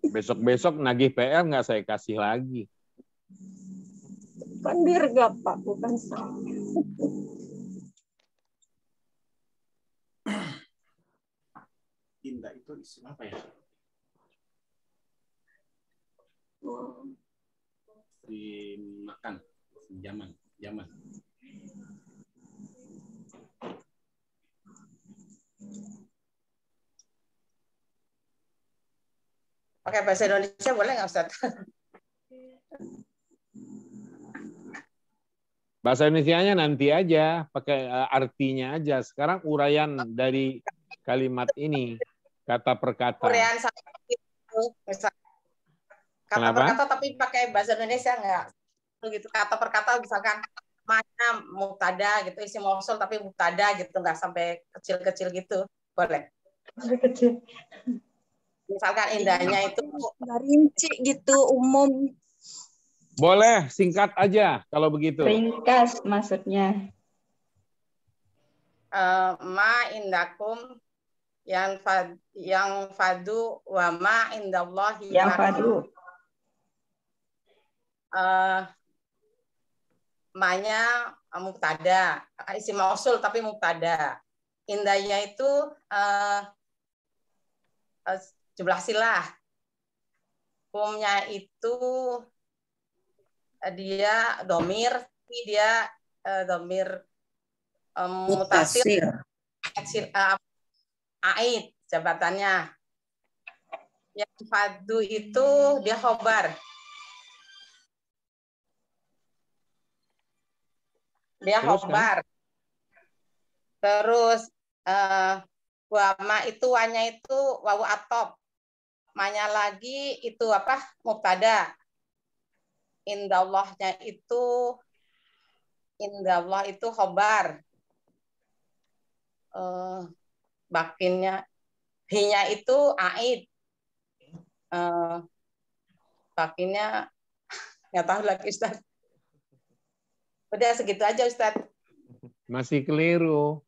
Besok-besok nagih PR nggak saya kasih lagi. Bukan dirga, Pak. Bukan saya. Dinda itu isim apa ya? pakai bahasa Indonesia boleh nggak Ustaz? Bahasa nya nanti aja, pakai eh, artinya aja. Sekarang uraian dari kalimat ini, kata per kata. Uraian gitu, kata Kenapa? per kata tapi pakai bahasa Indonesia nggak? Gitu kata per kata misalkan mana mutada gitu isi mausul tapi mutada gitu nggak sampai kecil-kecil gitu boleh kecil-kecil misalkan indahnya itu rinci gitu umum boleh singkat aja kalau begitu ringkas maksudnya uh, ma indakum yang fad yang fadu wa ma indallahi yang fadu uh, manya muktada isi mausul tapi muktada indahnya itu uh, uh, jumlah silah. Umumnya itu eh, dia domir, tapi dia eh, domir um, mutasir, eksil, jabatannya. Yang fadu itu dia hobar Dia Terus, Terus uh, wama itu wanya itu wawu atop makanya lagi itu apa mubtada indallahnya itu indallah itu khobar uh, bakinnya hinya itu aid uh, bakinnya nggak tahu lagi Ustaz udah segitu aja Ustaz masih keliru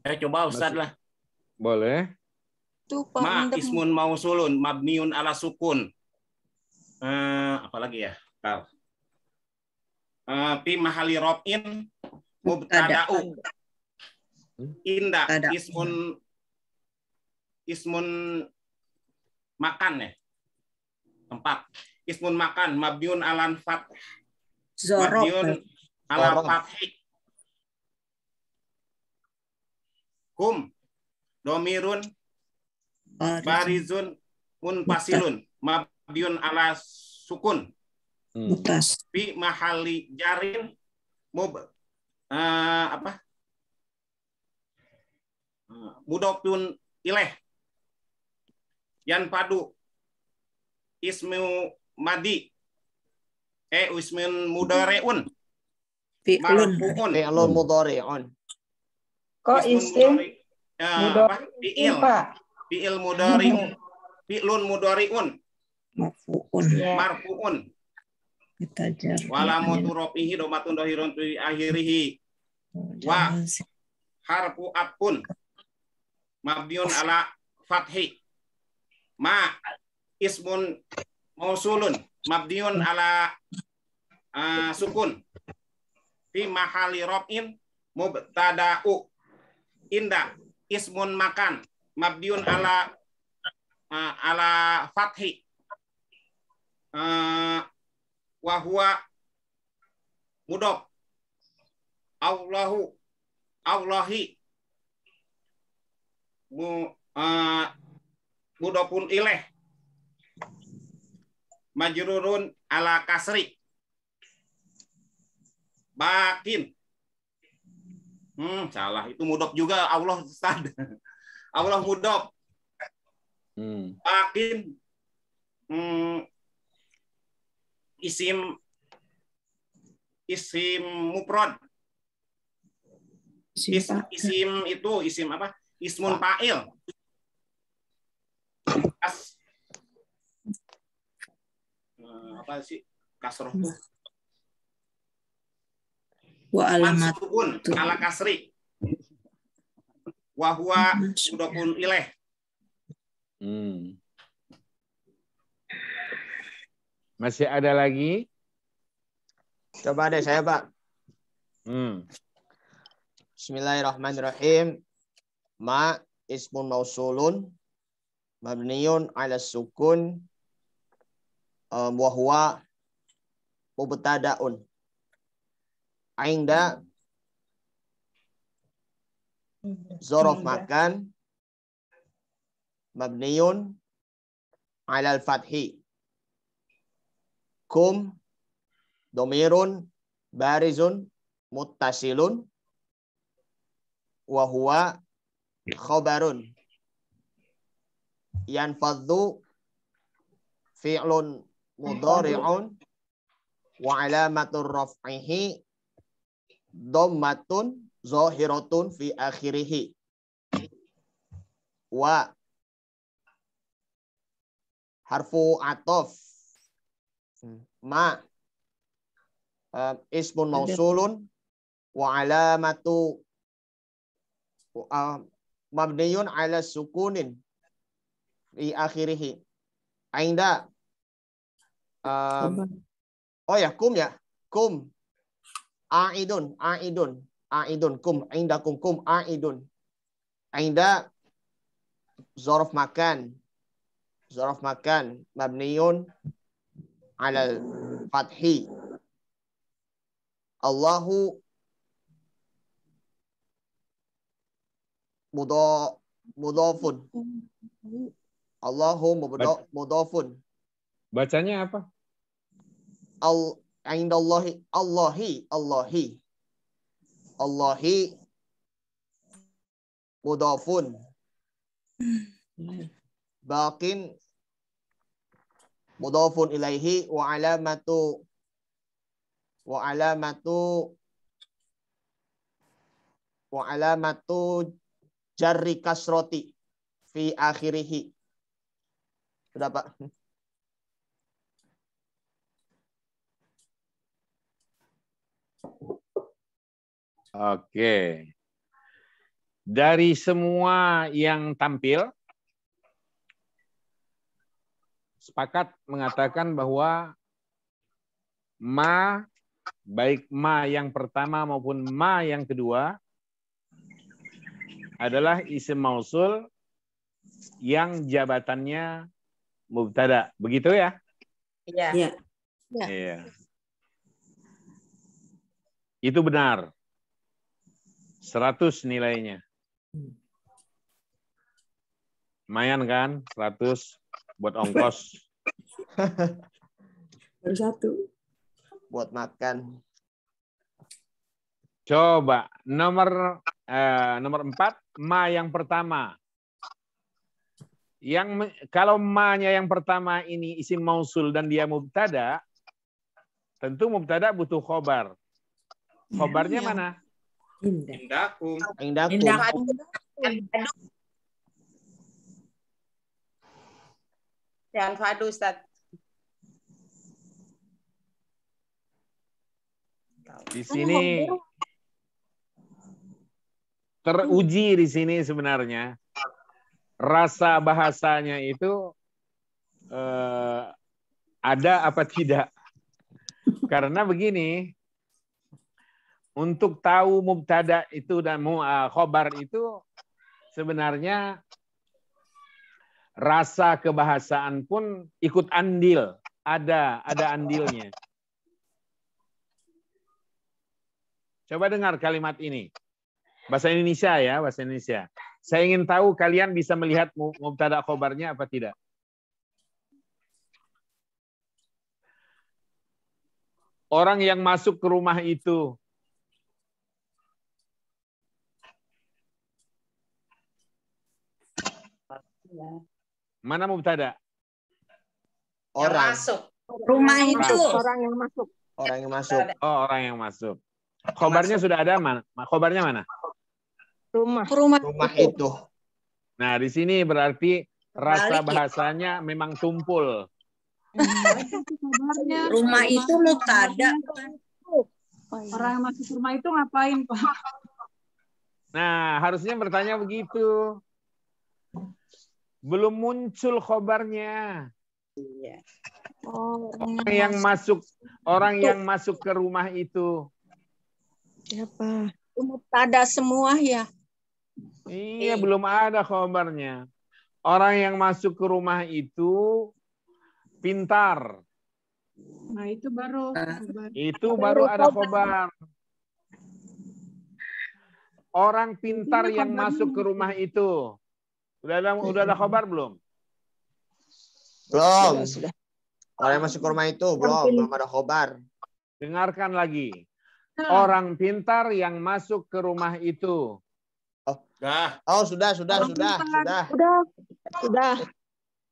Eh coba Ustaz lah boleh itu Pak, ma mantap. ismun mausulun mabniun ala sukun. Uh, eh, apalagi ya? Tahu. Uh, eh, pi mahali robin mubtada'u. indah Tada. ismun ismun makan ya. Tempat. Ismun makan mabniun alan fat, Mabniun ala fathi. Kum domirun barizun munfasilun mabiyun ala sukun mutas hmm. fi mahali jarin mub uh, apa eh, mudopun ileh yan padu ismu madi eh ismin mudareun fi'lun fi'lun mudareun. kok isim Mudareun. Eh, uh, Fi'il mudari'un. Fi'lun mudari'un. Marfu'un. Iya. Marfu'un. Walamutu rofihi domatun dohirun fi akhirihi. Wa harfu apun. Mabniun ala fathi. Ma ismun mausulun. Mabniun ala uh, sukun. Fi mahali robin mubtada'u. Indah. Ismun makan mabdiun ala uh, ala fathi uh, wa huwa mudok Allahu Allahi mu uh, mudopun ileh majrurun ala kasri bakin hmm salah itu mudok juga Allah Ustaz Allah mudop. Hmm. hmm, isim isim muprod. Is, isim itu isim apa? Ismun pail Kas, eh, apa sih? Kasroh. Wa alamat. Ala kasri wahwa mm-hmm. sudapun ileh. Hmm. Masih ada lagi? Coba deh saya, Pak. Hmm. Bismillahirrahmanirrahim. Ma ismun mausulun mabniun ala sukun um, wa mubtada'un. Ainda Mhm. Zorof makan mabniun alal fathi. Kum domirun barizun muttasilun wahua, khobarun, yan yanfadhu fi'lun Mudari'un. wa alamatur raf'ihi Dommatun zohirotun fi akhirih wa harfu atof hmm. ma uh, ismun mausulun wa alamatu uh, mabniyun ala sukunin fi akhirih ainda um, oh ya kum ya kum aidun aidun aidun kum indakum kum aidun ainda zorof makan zorof makan mabniun ala fathi Allahu mudo mudofun Allahu mudo mudofun bacanya apa al indallahi allahi allahi Allahi mudafun baqin mudafun ilaihi wa alamatu wa alamatu wa alamatu jarri kasroti fi akhirihi sudah Pak Oke. Dari semua yang tampil, sepakat mengatakan bahwa ma baik ma yang pertama maupun ma yang kedua adalah isim mausul yang jabatannya mubtada. Begitu ya? Iya. Iya. Ya. Itu benar. 100 nilainya. Hmm. Lumayan kan? 100 buat ongkos. Baru satu. Buat makan. Coba nomor eh, nomor 4 ma yang pertama. Yang kalau ma-nya yang pertama ini isim mausul dan dia mubtada, tentu mubtada butuh khobar. Iya, Khobarnya iya. mana? Indakum. Indakum. Indakum. Di sini teruji di sini sebenarnya rasa bahasanya itu eh, ada apa tidak? Karena begini, untuk tahu mubtada itu dan ah, khobar itu sebenarnya rasa kebahasaan pun ikut andil ada ada andilnya coba dengar kalimat ini bahasa Indonesia ya bahasa Indonesia saya ingin tahu kalian bisa melihat mubtada khobarnya apa tidak orang yang masuk ke rumah itu Mana Mana mubtada? Orang. Yang masuk. Rumah orang itu. Masuk. Orang yang masuk. Orang yang masuk. Oh, orang yang masuk. Khobarnya sudah ada mana? Khobarnya mana? Rumah. Rumah, Rumah itu. Nah, di sini berarti rasa bahasanya memang tumpul. rumah itu mubtada. Orang yang masuk rumah itu ngapain, Pak? Nah, harusnya bertanya begitu belum muncul khobarnya. Iya. Oh, orang iya, yang masuk, orang yang masuk ke rumah itu. Siapa? Ada semua ya. Iya, eh. belum ada khobarnya. Orang yang masuk ke rumah itu pintar. Nah, itu baru ah. khobar. Itu baru, baru ada khobar. Orang pintar yang masuk ke rumah itu Udah ada udah ada kabar belum? Belum. Sudah, Orang yang masuk ke rumah itu belum belum ada kabar. Dengarkan lagi. Orang pintar yang masuk ke rumah itu. Oh, sudah. oh sudah sudah sudah sudah. Sudah. Sudah.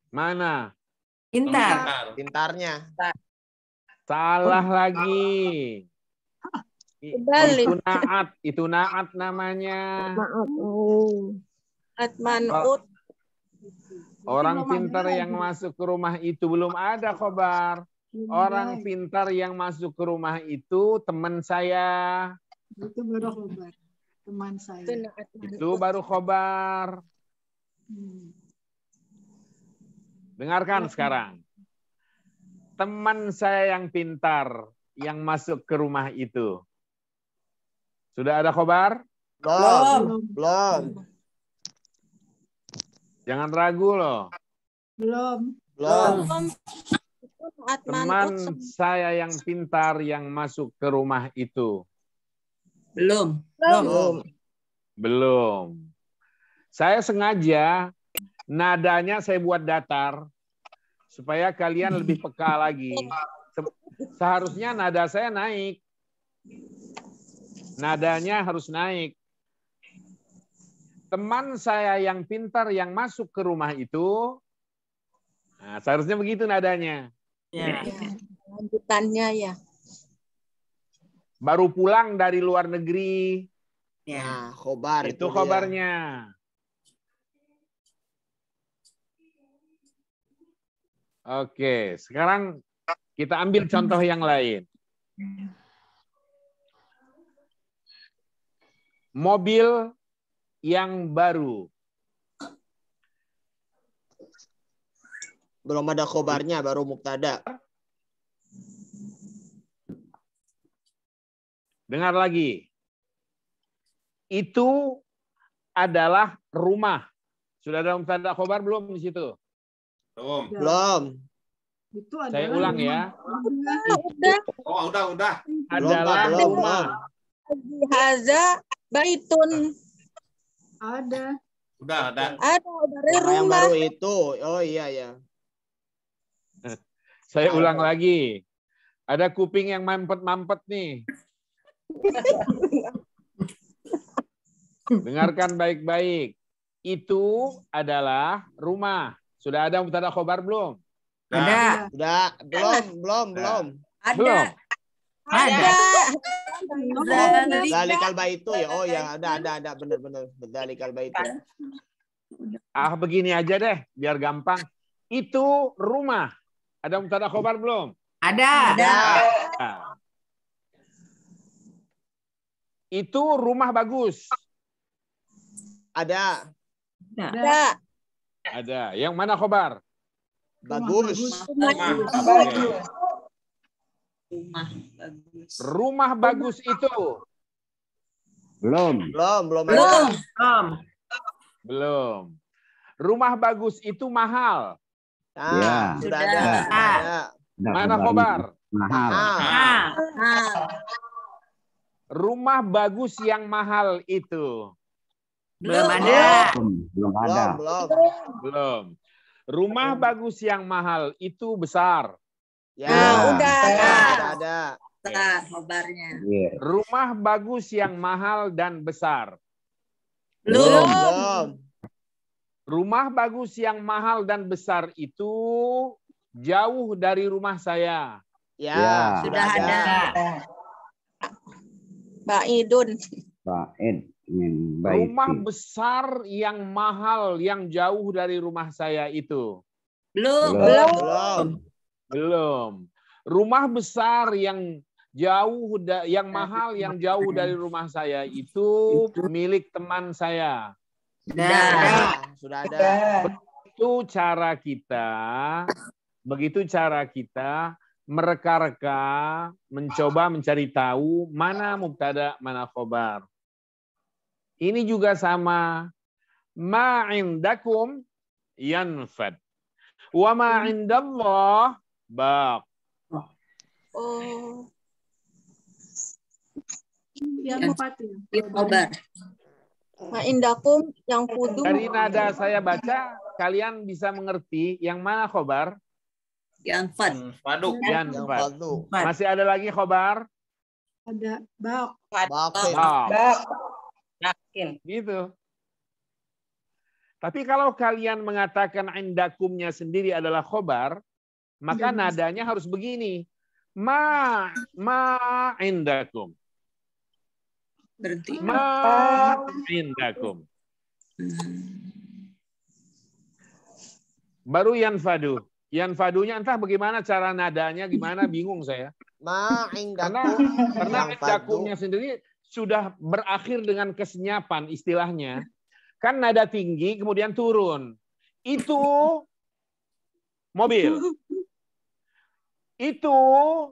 Mana? Pintar. Pintarnya. Salah lagi. Itu naat, itu naat namanya. Maaf. Oh. Atman oh. Ut. Orang pintar yang masuk ke rumah itu belum ada kobar. Orang pintar yang masuk ke rumah itu teman saya. Itu baru kobar. Teman saya. Itu baru kobar. Hmm. Dengarkan sekarang. Teman saya yang pintar yang masuk ke rumah itu. Sudah ada kobar? Belum. Belum. Jangan ragu loh. Belum. Belum. Teman oh, saya yang pintar yang masuk ke rumah itu. Belum. Belum. Belum. Saya sengaja nadanya saya buat datar supaya kalian lebih peka lagi. Seharusnya nada saya naik. Nadanya harus naik teman saya yang pintar yang masuk ke rumah itu, nah, seharusnya begitu nadanya. Ya. ya lanjutannya ya. Baru pulang dari luar negeri. Ya, nah, khobar. Itu, kobarnya. khobarnya. Oke, sekarang kita ambil contoh yang lain. Mobil yang baru. Belum ada khobarnya, baru muktada. Dengar lagi. Itu adalah rumah. Sudah ada muktada khobar belum di situ? Belum. Ya. Belum. Itu adalah Saya ulang rumah. ya. Udah, udah. Oh, udah, udah. Adalah belum, rumah. Haza baitun ada. Udah ada. Ada dari rumah. Yang baru itu. Oh iya ya. Saya ulang lagi. Ada kuping yang mampet-mampet nih. Dengarkan baik-baik. Itu adalah rumah. Sudah ada mutada khobar belum? Ada. Sudah. Belum, belum, belum. Ada. Belum. Ada. Dari kalba itu ya. Oh ya, ada ada ada benar-benar dari kalba itu. Kan? Ah begini aja deh, biar gampang. Itu rumah. Ada mutada khobar belum? Ada. Ada. Itu rumah bagus. Ada. Ada. Ada. Yang mana khobar? Bagus. Rumah Rumah. Rumah Rumah. Rumah bagus. Rumah bagus itu. Belum. Belum, belum. Belum. Belum. belum. Rumah bagus itu mahal. Nah, ya. Sudah ada. Ya. Ya. Mana kobar? Mahal. Mahal. mahal. Rumah bagus yang mahal itu. Belum, belum ada. Belum, belum ada. Belum. Belum. Rumah belum. bagus yang mahal itu besar. Ya, ya. udah. Ya, Ya. ada. Iya. besar hobarnya. Yeah. Rumah bagus yang mahal dan besar. Belum. Belum. Rumah bagus yang mahal dan besar itu jauh dari rumah saya. Ya, ya. sudah ada. ada. Pak Baid. Baik. Rumah besar yang mahal yang jauh dari rumah saya itu. Belum, belum. Belum. belum. Rumah besar yang jauh yang nah, mahal yang jauh dari rumah saya itu milik teman saya. Nah, sudah ada. Begitu cara kita, begitu cara kita mereka-reka, mencoba mencari tahu mana mubtada, mana khobar. Ini juga sama. Ma'indakum yanfad. Wa ma'indallah hmm. baq. Oh. Iya, yang Bupati. Nah, indakum yang kudu. Dari nada saya baca, kalian bisa mengerti yang mana khobar? Yang fad. Hmm, Fadu. Yang fad. Masih ada lagi khobar? Ada. Bak. bak Bak. Yakin. Gitu. Tapi kalau kalian mengatakan indakumnya sendiri adalah khobar, maka iya, nadanya harus begini. Ma, ma indakum berhenti. Ma indakum. Hmm. Baru Yan Fadunya entah bagaimana cara nadanya, gimana bingung saya. Ma indakum. Karena, karena indakumnya sendiri sudah berakhir dengan kesenyapan istilahnya. Kan nada tinggi kemudian turun. Itu mobil. Itu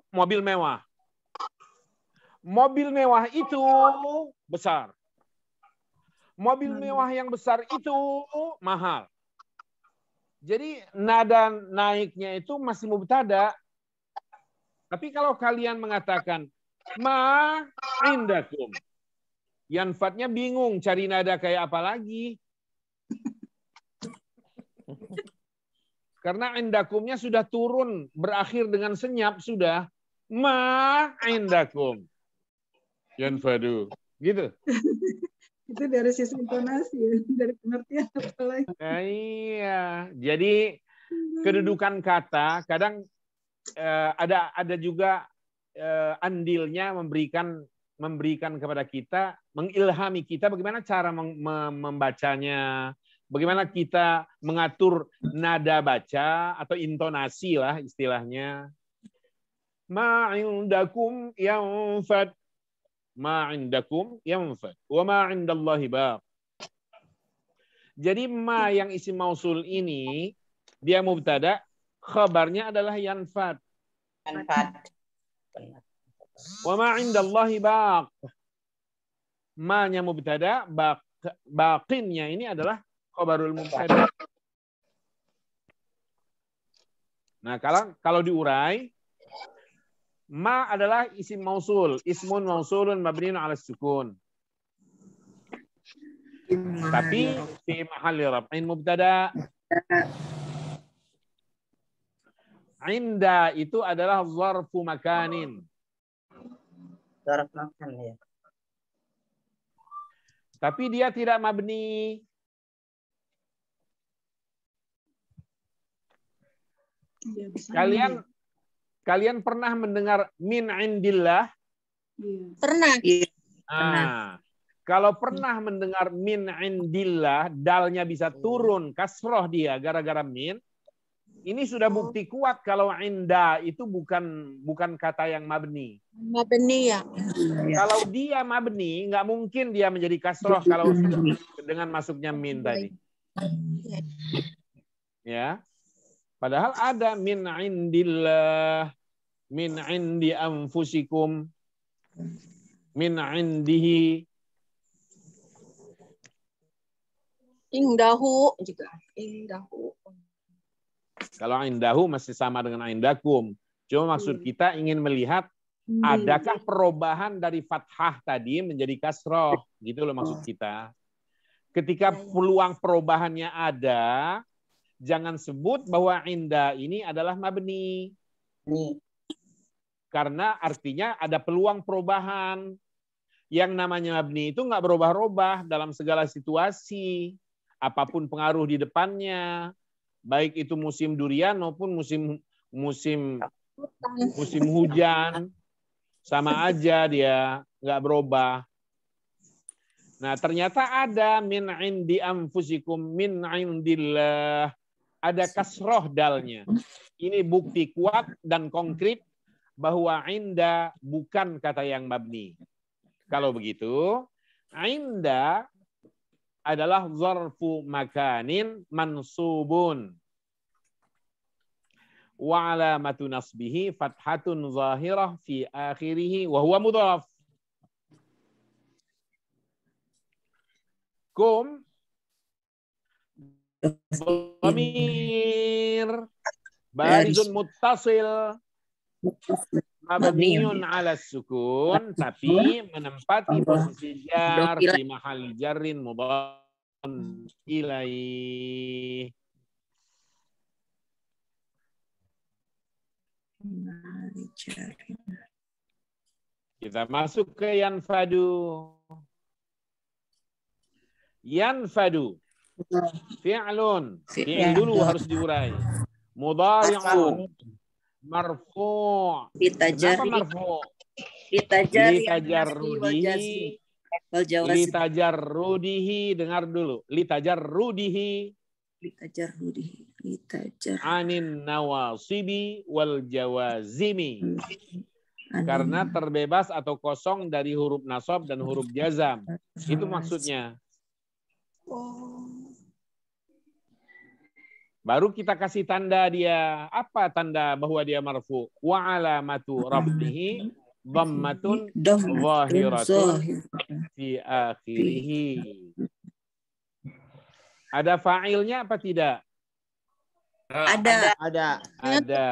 mobil mewah. Mobil mewah itu besar. Mobil hmm. mewah yang besar itu mahal. Jadi nada naiknya itu masih mubtada. Tapi kalau kalian mengatakan ma indakum. Yanfatnya bingung cari nada kayak apa lagi. Karena indakumnya sudah turun, berakhir dengan senyap sudah. Ma indakum. Yon Fadu. Gitu. itu dari sisi intonasi, dari pengertian apa lagi. Nah, iya. Jadi kedudukan kata kadang eh, ada ada juga eh, andilnya memberikan memberikan kepada kita, mengilhami kita bagaimana cara membacanya, bagaimana kita mengatur nada baca atau intonasi lah istilahnya. Ma'indakum yanfad ma indakum yanfad wa ma indallahi baq. Jadi ma ya. yang isi mausul ini dia mubtada, khabarnya adalah yanfad. Yanfad. Wa ma indallahi baq. Ma-nya mubtada, baq baqinnya ini adalah khabarul mubtada. Nah, kalau kalau diurai Ma adalah isim mausul, ismun mausulun mabniun ala sukun. Tapi fi mahalli raf'in mubtada. Inda itu adalah zarfu makanin. Zarf makan ya. Tapi dia tidak mabni. Iya, Kalian Kalian pernah mendengar min indillah? Iya. Pernah. Iya. Nah, kalau pernah mendengar min indillah, dalnya bisa turun kasroh dia gara-gara min. Ini sudah oh. bukti kuat kalau inda itu bukan bukan kata yang mabni. Mabni ya. Kalau dia mabni, nggak mungkin dia menjadi kasroh kalau dengan masuknya min tadi. Iya. Ya. Padahal ada min indillah, min indi anfusikum, min indihi. Indahu juga. Indahu. Kalau indahu masih sama dengan indakum. Cuma maksud hmm. kita ingin melihat hmm. adakah perubahan dari fathah tadi menjadi kasroh. Gitu loh maksud oh. kita. Ketika iya, iya. peluang perubahannya ada, jangan sebut bahwa inda ini adalah mabni. Ini. Karena artinya ada peluang perubahan. Yang namanya mabni itu nggak berubah-ubah dalam segala situasi. Apapun pengaruh di depannya. Baik itu musim durian maupun musim musim musim hujan. Sama aja dia nggak berubah. Nah, ternyata ada min indi anfusikum min indillah ada kasroh dalnya. Ini bukti kuat dan konkret bahwa inda bukan kata yang mabni. Kalau begitu, inda adalah zarfu makanin mansubun. Wa alamatu nasbihi fathatun zahirah fi akhirihi, wa huwa mudhaf. Kum ضمير Barizun mutasil, mabniun ala sukun tapi menempati posisi jar di mahal jarin mubon ilai. kita masuk ke yanfadu yanfadu Fi'lun. Fi'lun ya. harus diurai. Mudari'un. Marfu. Bitajari. marfu? Litajari. Litajarrudihi. rudihi Dengar dulu. Litajarrudihi. rudihi Litajar. Anin nawasibi wal jawazimi. Karena terbebas atau kosong dari huruf nasab dan huruf jazam. Itu maksudnya. Oh. Baru kita kasih tanda dia. Apa tanda bahwa dia marfu? Wa alamatu rafdihi dhammatun zahiratun fi akhirih. Ada fa'ilnya apa tidak? Ada. Ada. Ada.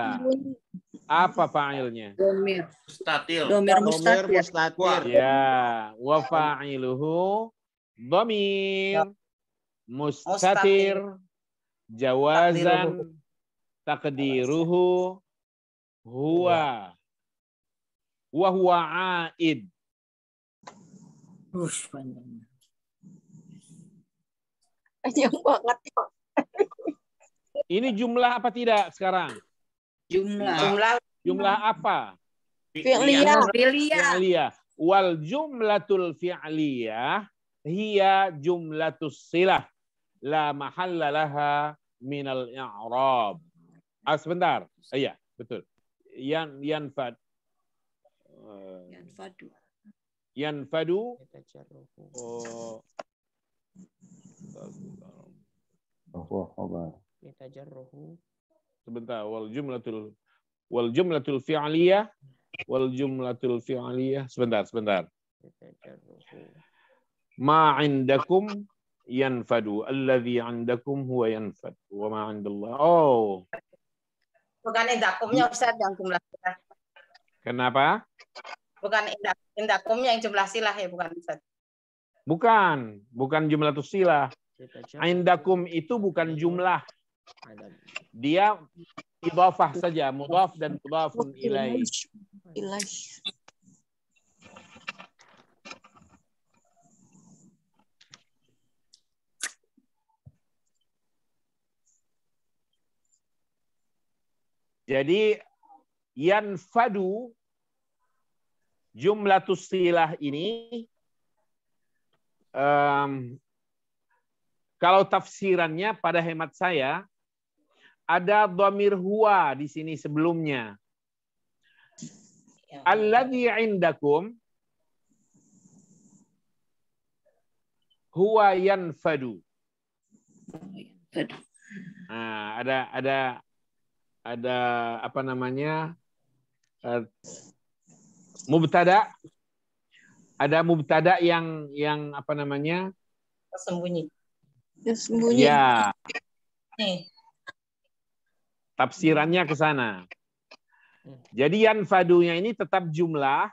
Apa fa'ilnya? Domir. Mustatil. Domir mustatir. Domir Ya. Wa fa'iluhu domir ya. mustatir. mustatir Jawazan takdiruhu huwa iya. wa huwa aid. terus panjang. Panjang banget. Ini jumlah apa tidak sekarang? Jumlah. Jumlah, jumlah apa? Fi'liyah. Fi'liyah. Wal jumlatul fi'liyah hiya jumlatus silah la mahallalaha minal i'rab. Ah, sebentar. Ah, iya, betul. Yan yanfad. Uh, yanfadu. Yanfadu. Oh. Yatajarruhu. Sebentar, wal jumlatul wal jumlatul fi'liyah wal jumlatul fi'liyah. Sebentar, sebentar. Ma 'indakum yanfadu alladhi andakum huwa yanfad wa ma andallah oh bukan indakumnya Ustaz yang jumlah silah kenapa bukan indak, indakumnya yang jumlah silah ya bukan Ustaz bukan bukan jumlah silah indakum itu bukan jumlah dia idhafah saja mudhaf dan mudhafun ilaih Jadi yan fadu jumlah silah ini um, kalau tafsirannya pada hemat saya ada dhamir huwa di sini sebelumnya. Ya. Alladhi indakum huwa yanfadu. Nah, ada ada ada apa namanya uh, mubtada ada mubtada yang yang apa namanya tersembunyi tersembunyi ya Nih. tafsirannya ke sana hmm. jadi yanfadunya ini tetap jumlah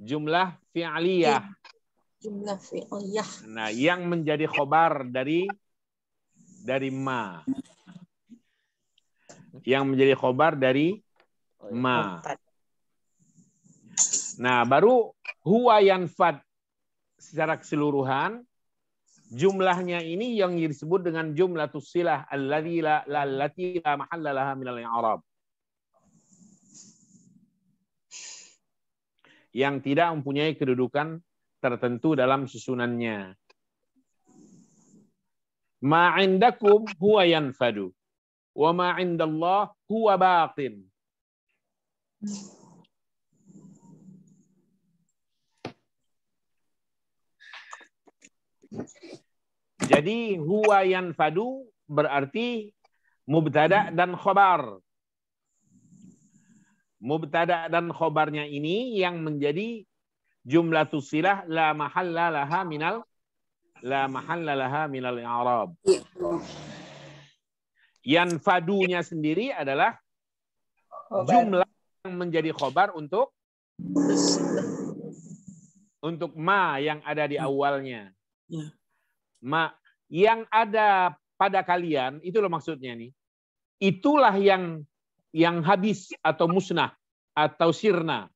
jumlah fi'liyah jumlah fi'liyah nah yang menjadi khobar dari dari ma yang menjadi khobar dari oh, iya. ma. Nah, baru huwa yanfad secara keseluruhan jumlahnya ini yang disebut dengan jumlah tusilah alladzi la lati la mahalla laha minal i'rab. Yang tidak mempunyai kedudukan tertentu dalam susunannya. Ma'indakum huwa yanfadu wa ma indallah huwa baqin. Jadi huwa fadu berarti mubtada dan khobar. Mubtada dan khobarnya ini yang menjadi jumlah tusilah la mahalla laha minal la mahalla laha minal i'rab. Iya yang fadunya sendiri adalah oh, jumlah yang menjadi khobar untuk untuk ma yang ada di ya. awalnya. Ya. Ma yang ada pada kalian itu loh maksudnya nih. Itulah yang yang habis atau musnah atau sirna.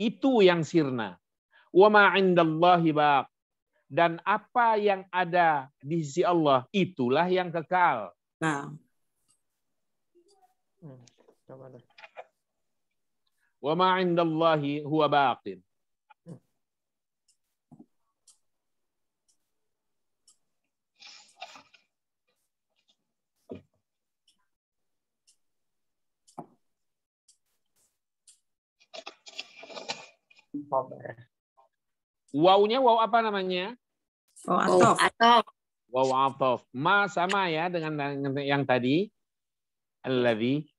Itu yang sirna. Wa ma indallahi baq dan apa yang ada di sisi Allah itulah yang kekal. Nah. Hmm, Wa ma indallahi huwa baqin. Wawnya waw apa namanya? Waw atof. Waw atof. Ma sama ya dengan yang tadi. Alladhi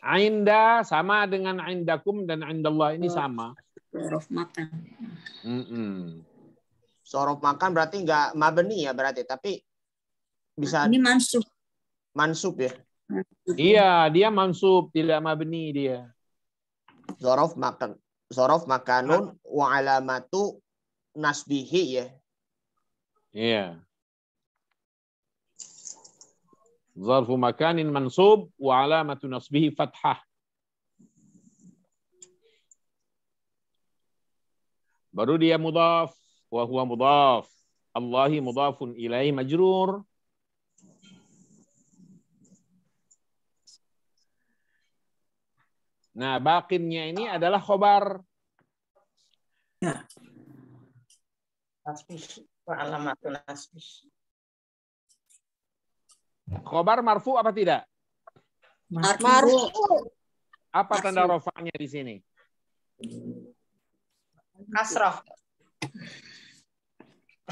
Ainda sama dengan indakum dan indallah ini oh, sama. Sorof makan. Mm -mm. Sorof makan berarti nggak mabeni ya berarti, tapi bisa. Ini mansub. Mansub ya. Iya, dia mansub, tidak mabeni dia. Sorof makan. Sorof makanun wa alamatu nasbihi ya. Iya. Zarfu makanin mansub wa alamatu nasbihi fathah. Baru dia mudhaf wa huwa mudhaf. Allahi majrur. Nah, bakinnya ini adalah khobar. Ya. alamatun Khobar marfu apa tidak? Marfu. Apa tanda rofaknya di sini? Kasroh.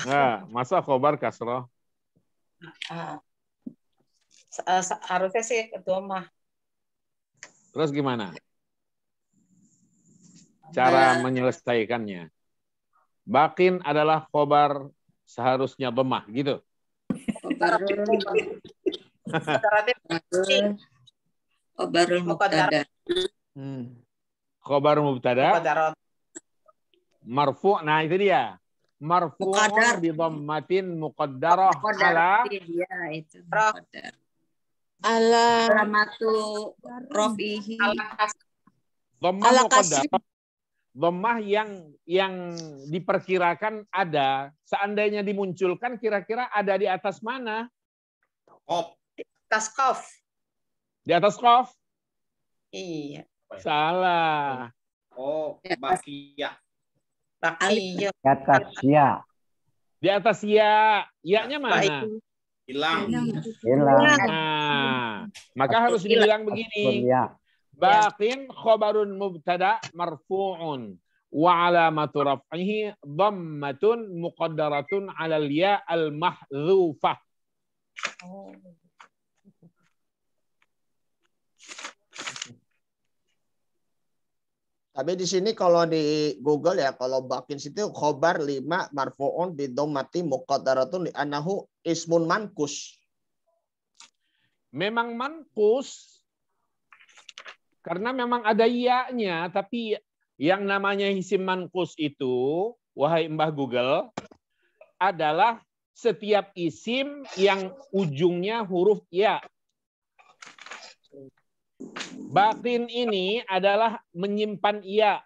Nah, masa khobar kasroh? Ah. Eh, harusnya sih domah. Terus gimana? Cara nah. menyelesaikannya. Bakin adalah khobar seharusnya bemah, gitu. Syaratnya Khobarul mubtada. Hmm. Khobarul mubtada. Marfu. Nah, itu dia. Marfu di dhammatin muqaddarah ala ya, itu. Ala ramatu rafihi. Dhammah yang yang diperkirakan ada, seandainya dimunculkan kira-kira ada di atas mana? Oh atas kof. Di atas kof? Iya. Salah. Oh, bakia. Bakia. Di atas ya. Di atas ya. Ya-nya mana? Hilang. Hilang. Nah, maka harus dibilang begini. Iya. Bakin khobarun mubtada marfu'un wa alamatu raf'ihi dhammatun muqaddaratun 'alal ya al mahzufah Oh. Tapi di sini kalau di Google ya, kalau bakin situ khobar lima marfu'un bidomati muqaddaratun li anahu ismun mankus. Memang mankus karena memang ada ya nya tapi yang namanya isim mankus itu, wahai Mbah Google, adalah setiap isim yang ujungnya huruf ya Batin ini adalah menyimpan ia.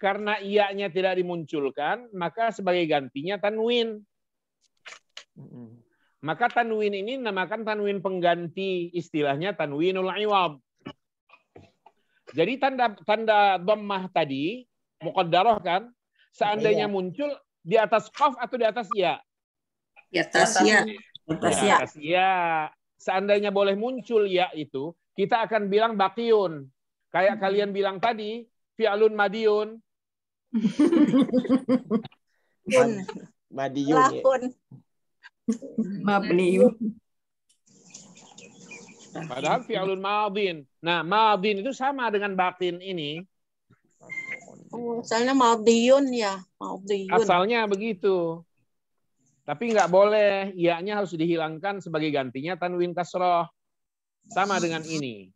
Karena ianya tidak dimunculkan, maka sebagai gantinya tanwin. Maka tanwin ini namakan tanwin pengganti, istilahnya tanwinul iwab. Jadi tanda tanda dhammah tadi muqaddarah kan seandainya iya. muncul di atas kof atau di atas ya? Di atas ya. Ya. Ya. ya. Seandainya boleh muncul ya itu, kita akan bilang bakiun. Kayak hmm. kalian bilang tadi, fi'alun madiun. madiun. Ya. Lakun. Mabniun. Padahal fi'alun madin. Nah, madin itu sama dengan batin ini. Oh, asalnya madiun ya. Madiyun. Asalnya begitu. Tapi nggak boleh. Ianya harus dihilangkan sebagai gantinya tanwin kasroh. Sama dengan ini.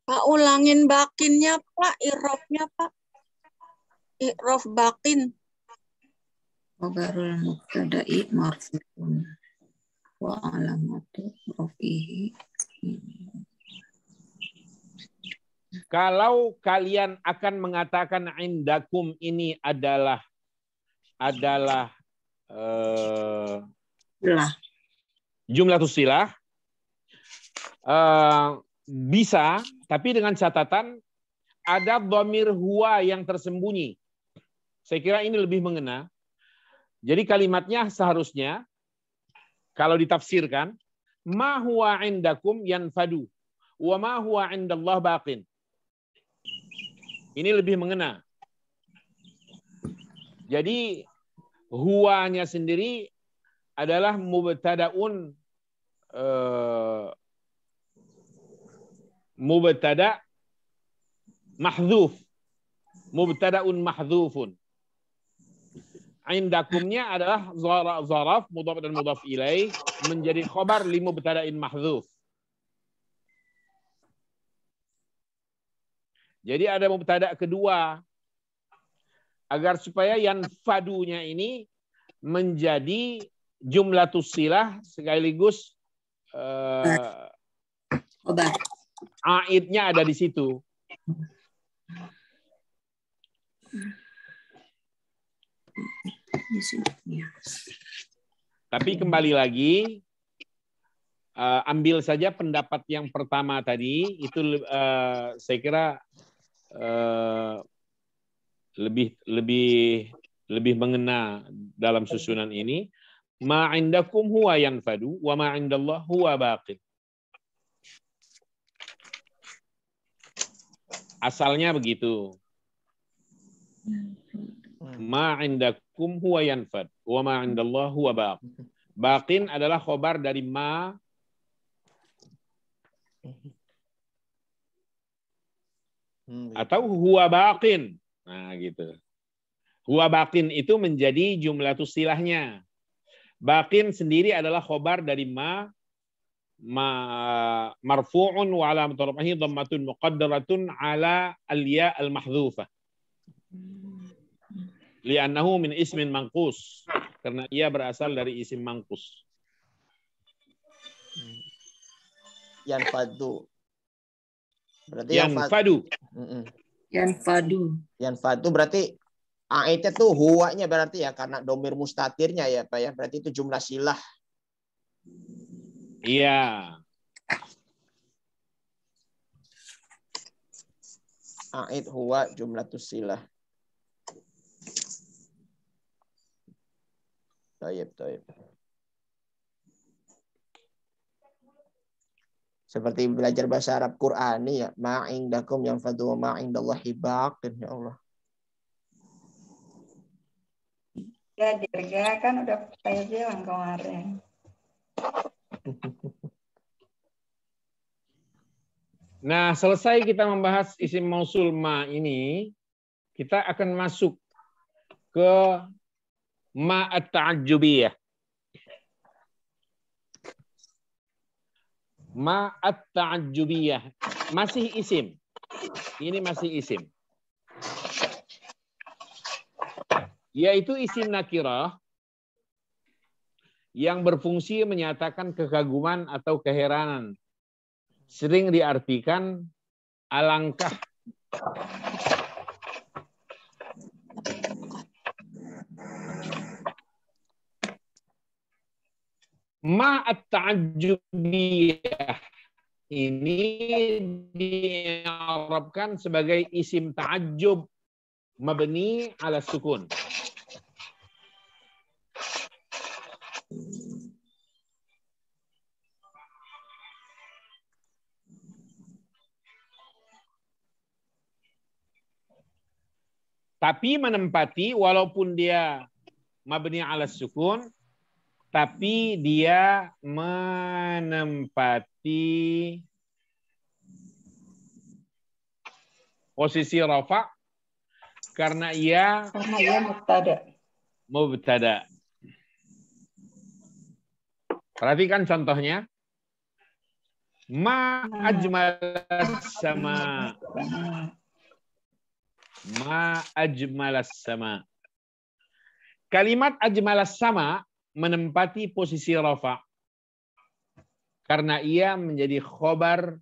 Pak ulangin bakinnya Pak, irofnya Pak. Irof bakin. Wabarul muktada'i marfu'un wa alamatu rofihi. Kalau kalian akan mengatakan indakum ini adalah adalah uh, jumlah tusilah uh, eh, bisa tapi dengan catatan ada domir huwa yang tersembunyi. Saya kira ini lebih mengena jadi kalimatnya seharusnya kalau ditafsirkan ma huwa indakum yanfadu wa ma huwa indallah baqin. Ini lebih mengena. Jadi huwanya sendiri adalah mubtadaun uh, mubtada mahdzuf mubtadaun mahdzufun indakumnya adalah zaraf mudaf dan mudaf ilai menjadi khobar limu betadain mahzuf. Jadi ada mubtada kedua agar supaya yang fadunya ini menjadi jumlah tusilah sekaligus uh, aidnya ada di situ. Tapi kembali lagi, eh, ambil saja pendapat yang pertama tadi, itu eh, saya kira eh, lebih lebih lebih mengena dalam susunan ini. Ma'indakum huwa yanfadu, wa ma'indallah huwa baqin. Asalnya begitu. Hmm. Hmm. Ma indakum huwa yanfad wa ma indallah huwa baq. Hmm. Baqin adalah khobar dari ma hmm, gitu. atau huwa baqin. Nah, gitu. Huwa baqin itu menjadi jumlah silahnya. Baqin sendiri adalah khobar dari ma ma marfu'un wa alamatu rafahi dhammatun muqaddaratun ala al-ya al-mahdhufah li'annahu min ismin mangkus karena ia berasal dari isim mangkus yan fadu berarti yan fadu yan fadu yan fadu berarti Aitnya tuh huwanya berarti ya karena domir mustatirnya ya Pak ya. Berarti itu jumlah silah. Iya. Ait huwa jumlah tusilah. Taib, taib. Seperti belajar bahasa Arab Qur'an ya, ma'indakum yang fadu ma'ing ma'indallahi baqin ya Allah. Ya, Dirga kan udah saya bilang kemarin. Nah, selesai kita membahas isim mausul ma ini, kita akan masuk ke ma'at ta'ajjubiyah. Ma'at ta'ajjubiyah. Masih isim. Ini masih isim. Yaitu isim nakirah yang berfungsi menyatakan kekaguman atau keheranan. Sering diartikan alangkah ma'at ta'ajubiyah ini diarabkan sebagai isim taajub mabni ala sukun. Tapi menempati walaupun dia mabni ala sukun tapi dia menempati posisi rafa karena ia karena ia mubtada. Mubtada. Perhatikan contohnya. Ma ajmal sama. Ma ajmal sama. Kalimat ajmal sama menempati posisi rafa karena ia menjadi khobar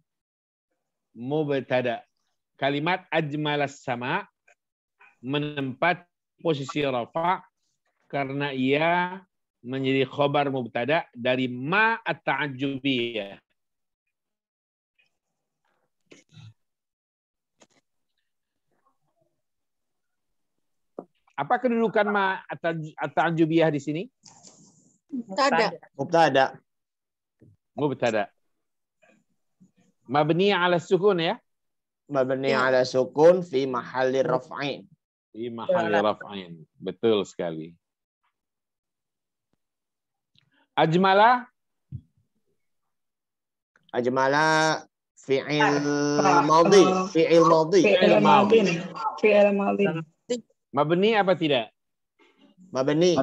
mubtada. Kalimat ajmalas sama menempati posisi rafa karena ia menjadi khobar mubtada dari ma at-ta'ajjubiyah. Apa kedudukan ma at di sini? ada, Mubtada. Mubtada. Mubtada. Mabni ala sukun ya. Mabni ya. ala sukun fi mahalli raf'in. Fi mahalli ya. raf'in. Betul sekali. fi maldi, fi Ajmala maldi, fi Fi'il madhi. fi madhi. Fi'il Ma Mabni apa tidak? Mabni.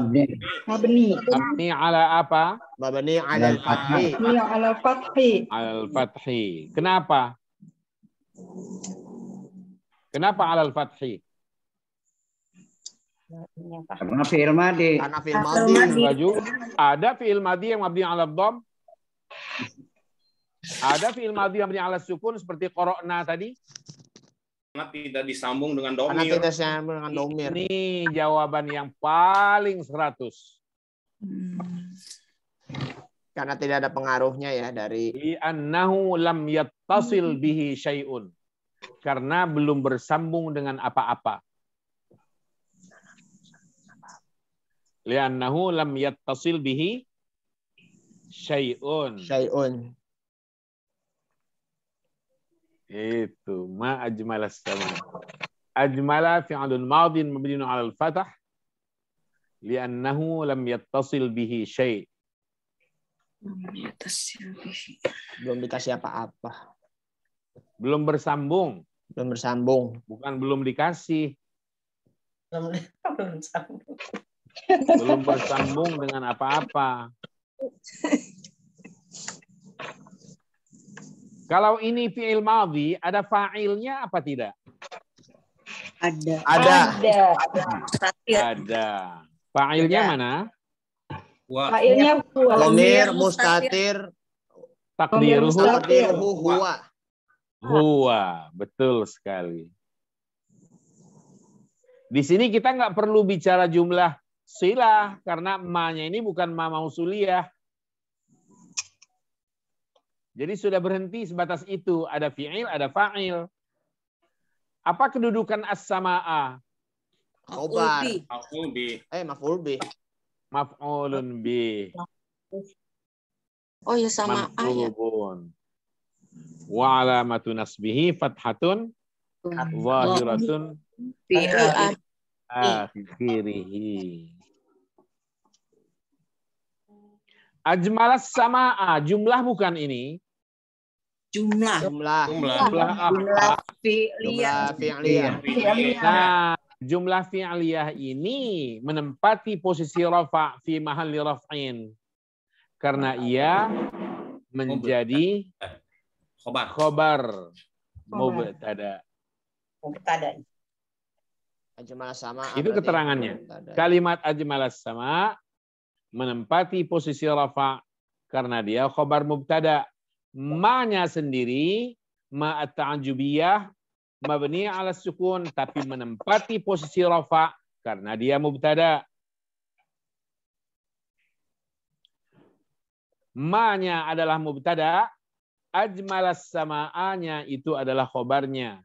Mabni. Mabni ala apa? Mabni ala al-fathi. ala ala fathi. Al-fathi. Kenapa? Kenapa ala al-fathi? Karena fi'il madi. Karena fi'il madi. Baju. Ada fi'il madi yang mabni ala dom? Ada fi'il madi yang mabni ala sukun seperti korokna tadi? Karena tidak disambung dengan domir. tidak disambung dengan domir. Ini jawaban yang paling 100. Hmm. Karena tidak ada pengaruhnya ya dari li'annahu lam yattasil hmm. bihi syai'un. Karena belum bersambung dengan apa-apa. Li'annahu lam yattasil bihi syai'un. Syai'un. Itu. Ma ajmala sama. Ajmala fi'alun madin mabniun 'ala al-fath li'annahu lam yattasil bihi syai'. Belum dikasih apa-apa. Belum bersambung. Belum bersambung. Bukan belum dikasih. Belum, bersambung Belum bersambung dengan apa-apa. Kalau ini fi'il madhi, ada fa'ilnya apa tidak? Ada. Ada. Ada. Ada. ada. Fa'ilnya ya. mana? Fa'ilnya huwa. mustatir. Takdir. huwa. Huwa. Betul sekali. Di sini kita nggak perlu bicara jumlah silah karena ma-nya ini bukan ma mausuliah. Jadi sudah berhenti sebatas itu. Ada fi'il, ada fa'il. Apa kedudukan as-sama'a? Khobar. Maf'ul bi. Eh, maf'ul bi. Maf'ulun bi. Oh ya sama A ah, ya. Wa alamatu nasbihi fathatun zahiratun ah. akhirihi. Ajmalas sama'a. Jumlah bukan ini jumlah jumlah jumlah jumlah, jumlah fi'liyah jumlah fi'liyah iya. nah jumlah fi'liyah ini menempati posisi rafa fi mahalli raf'in karena nah. ia menjadi khobar khobar mubtada mubtada ajmal sama itu keterangannya kalimat ajmal sama menempati posisi rafa karena dia khobar mubtada Ma nya sendiri, ma'at ta'jubiyah, mabni ala sukun, tapi menempati posisi rofa karena dia mubtada. nya adalah mubtada, ajmalas sama'anya itu adalah khobarnya.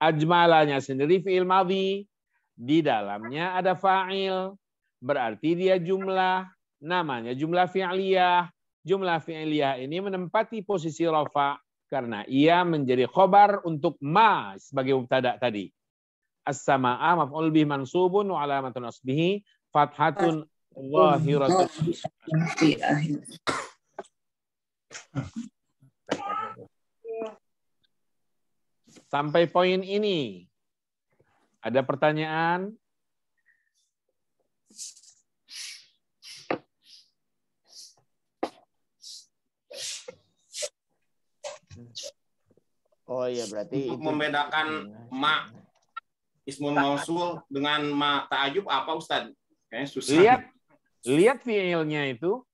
Ajmalanya sendiri fi'il madhi, di dalamnya ada fa'il, berarti dia jumlah, namanya jumlah fi'liyah jumlah fi'liyah ini menempati posisi rofa karena ia menjadi khobar untuk ma sebagai mubtada tadi. As-sama'a maf'ul bih mansubun wa alamatun asbihi fathatun zahiratun. Sampai poin ini. Ada pertanyaan? Oh iya berarti untuk itu membedakan ya, mak ismun nah, mausul dengan mak ta'ajub apa Ustaz? Kayaknya susah. Lihat lihat fiilnya itu.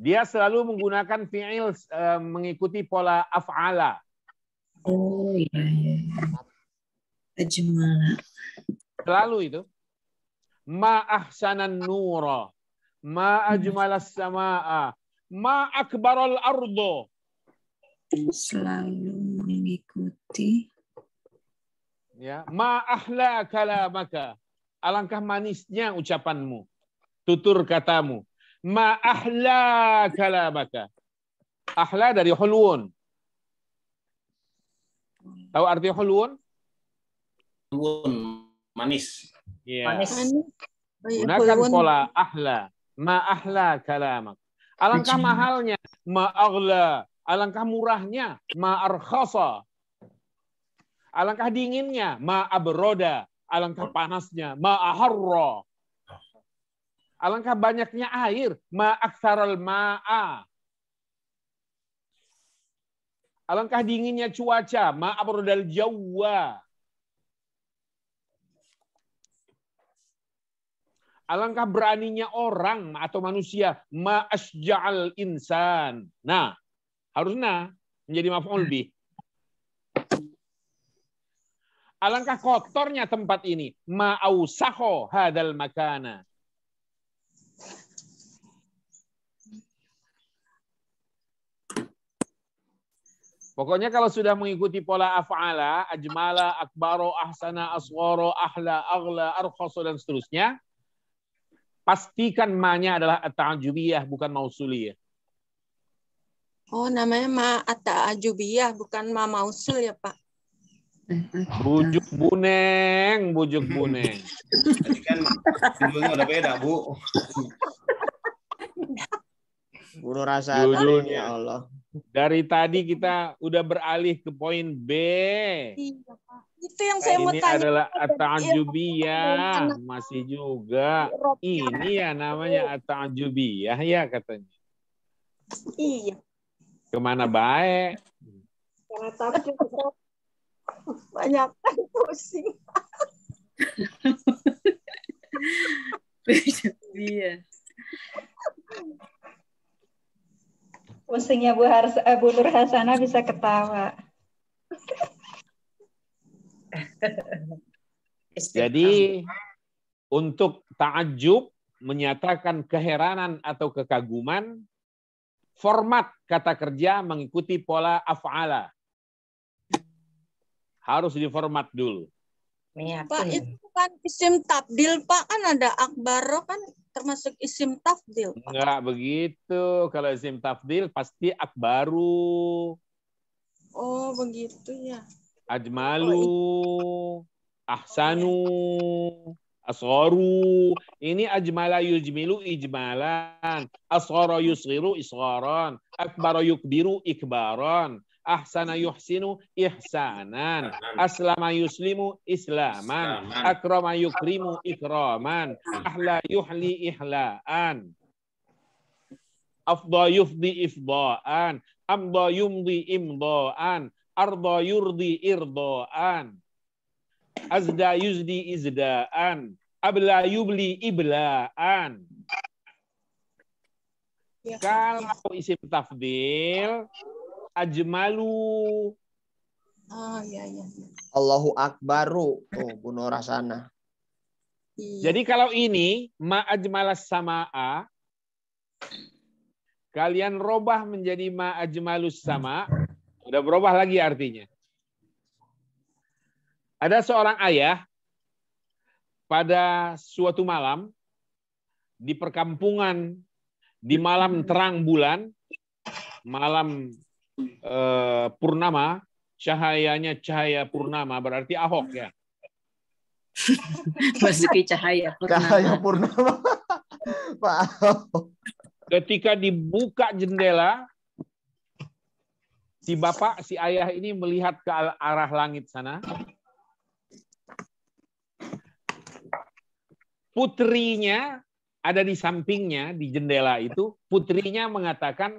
Dia selalu menggunakan fiil eh, mengikuti pola af'ala. Oh iya iya. Ajmala. Iya. Selalu itu. Ma ahsanan nura. Ma ajmalas sama'a ma akbarul ardo selalu mengikuti ya ma ahla kalamaka alangkah manisnya ucapanmu tutur katamu ma ahla kalamaka ahla dari hulwun tahu arti hulwun hulwun manis ya. manis oh iya, gunakan pola ahla ma ahla kalamaka Alangkah mahalnya ma'aghla, alangkah murahnya ma'arkhasa. Alangkah dinginnya ma'abroda, alangkah panasnya ma'aharra. Alangkah banyaknya air ma'aktsaral ma'a. Alangkah dinginnya cuaca ma'abrodal jawa. Alangkah beraninya orang atau manusia ma'asja'al insan. Nah, harusnya menjadi maf'ul bih. Alangkah kotornya tempat ini. Ma'ausaho hadal makana. Pokoknya kalau sudah mengikuti pola af'ala, ajmala, akbaro, ahsana, aswaro, ahla, aghla, arkhoso, dan seterusnya, pastikan ma-nya adalah at-ta'ajubiyah bukan mausuliyah. Oh, namanya ma at-ta'ajubiyah bukan ma mausul ya, Pak. Bujuk buneng, bujuk buneng. Tadi kan judulnya udah beda, Bu. Guru rasa Judulnya. Ya Allah. Dari tadi kita udah beralih ke poin B. Iya, Itu yang nah, saya mau tanya. Ini adalah At-Ta'jubiyah. Masih juga. Ini ya namanya At-Ta'jubiyah ya katanya. Iya. Kemana baik? banyak pusing. Iya. Pusingnya Bu, Har eh, Bu Nur Hasana bisa ketawa. Jadi untuk ta'ajub menyatakan keheranan atau kekaguman format kata kerja mengikuti pola af'ala. Harus diformat dulu. Meyakin. Pak iya. itu kan isim tabdil Pak kan ada akbaro kan termasuk isim tafdil Pak. Enggak begitu. Kalau isim tafdil pasti akbaru. Oh, begitu ya. Ajmalu, oh, ahsanu, asgharu. Ini ajmala yujmilu ijmalan, asghara yusghiru isgharan, akbara yukbiru ikbaran ahsana yuhsinu ihsanan aslama yuslimu islaman akrama yukrimu ikraman ahla yuhli ihlaan afda yufdi ifdaan amda yumdi imdaan arda yurdi irdaan azda yuzdi izdaan abla yubli iblaan ya. kalau isim tafdil ajmalu. Oh iya iya. Allahu akbaru. bu Nora sana. Iya. Jadi kalau ini ma ajmalas sama'a kalian robah menjadi ma ajmalus sama. Udah berubah lagi artinya. Ada seorang ayah pada suatu malam di perkampungan di malam terang bulan, malam uh, Purnama, cahayanya cahaya Purnama, berarti Ahok ya. Basuki Cahaya Purnama. Cahaya Purnama. Pak Ahok. Ketika dibuka jendela, si bapak, si ayah ini melihat ke arah langit sana. Putrinya ada di sampingnya di jendela itu. Putrinya mengatakan,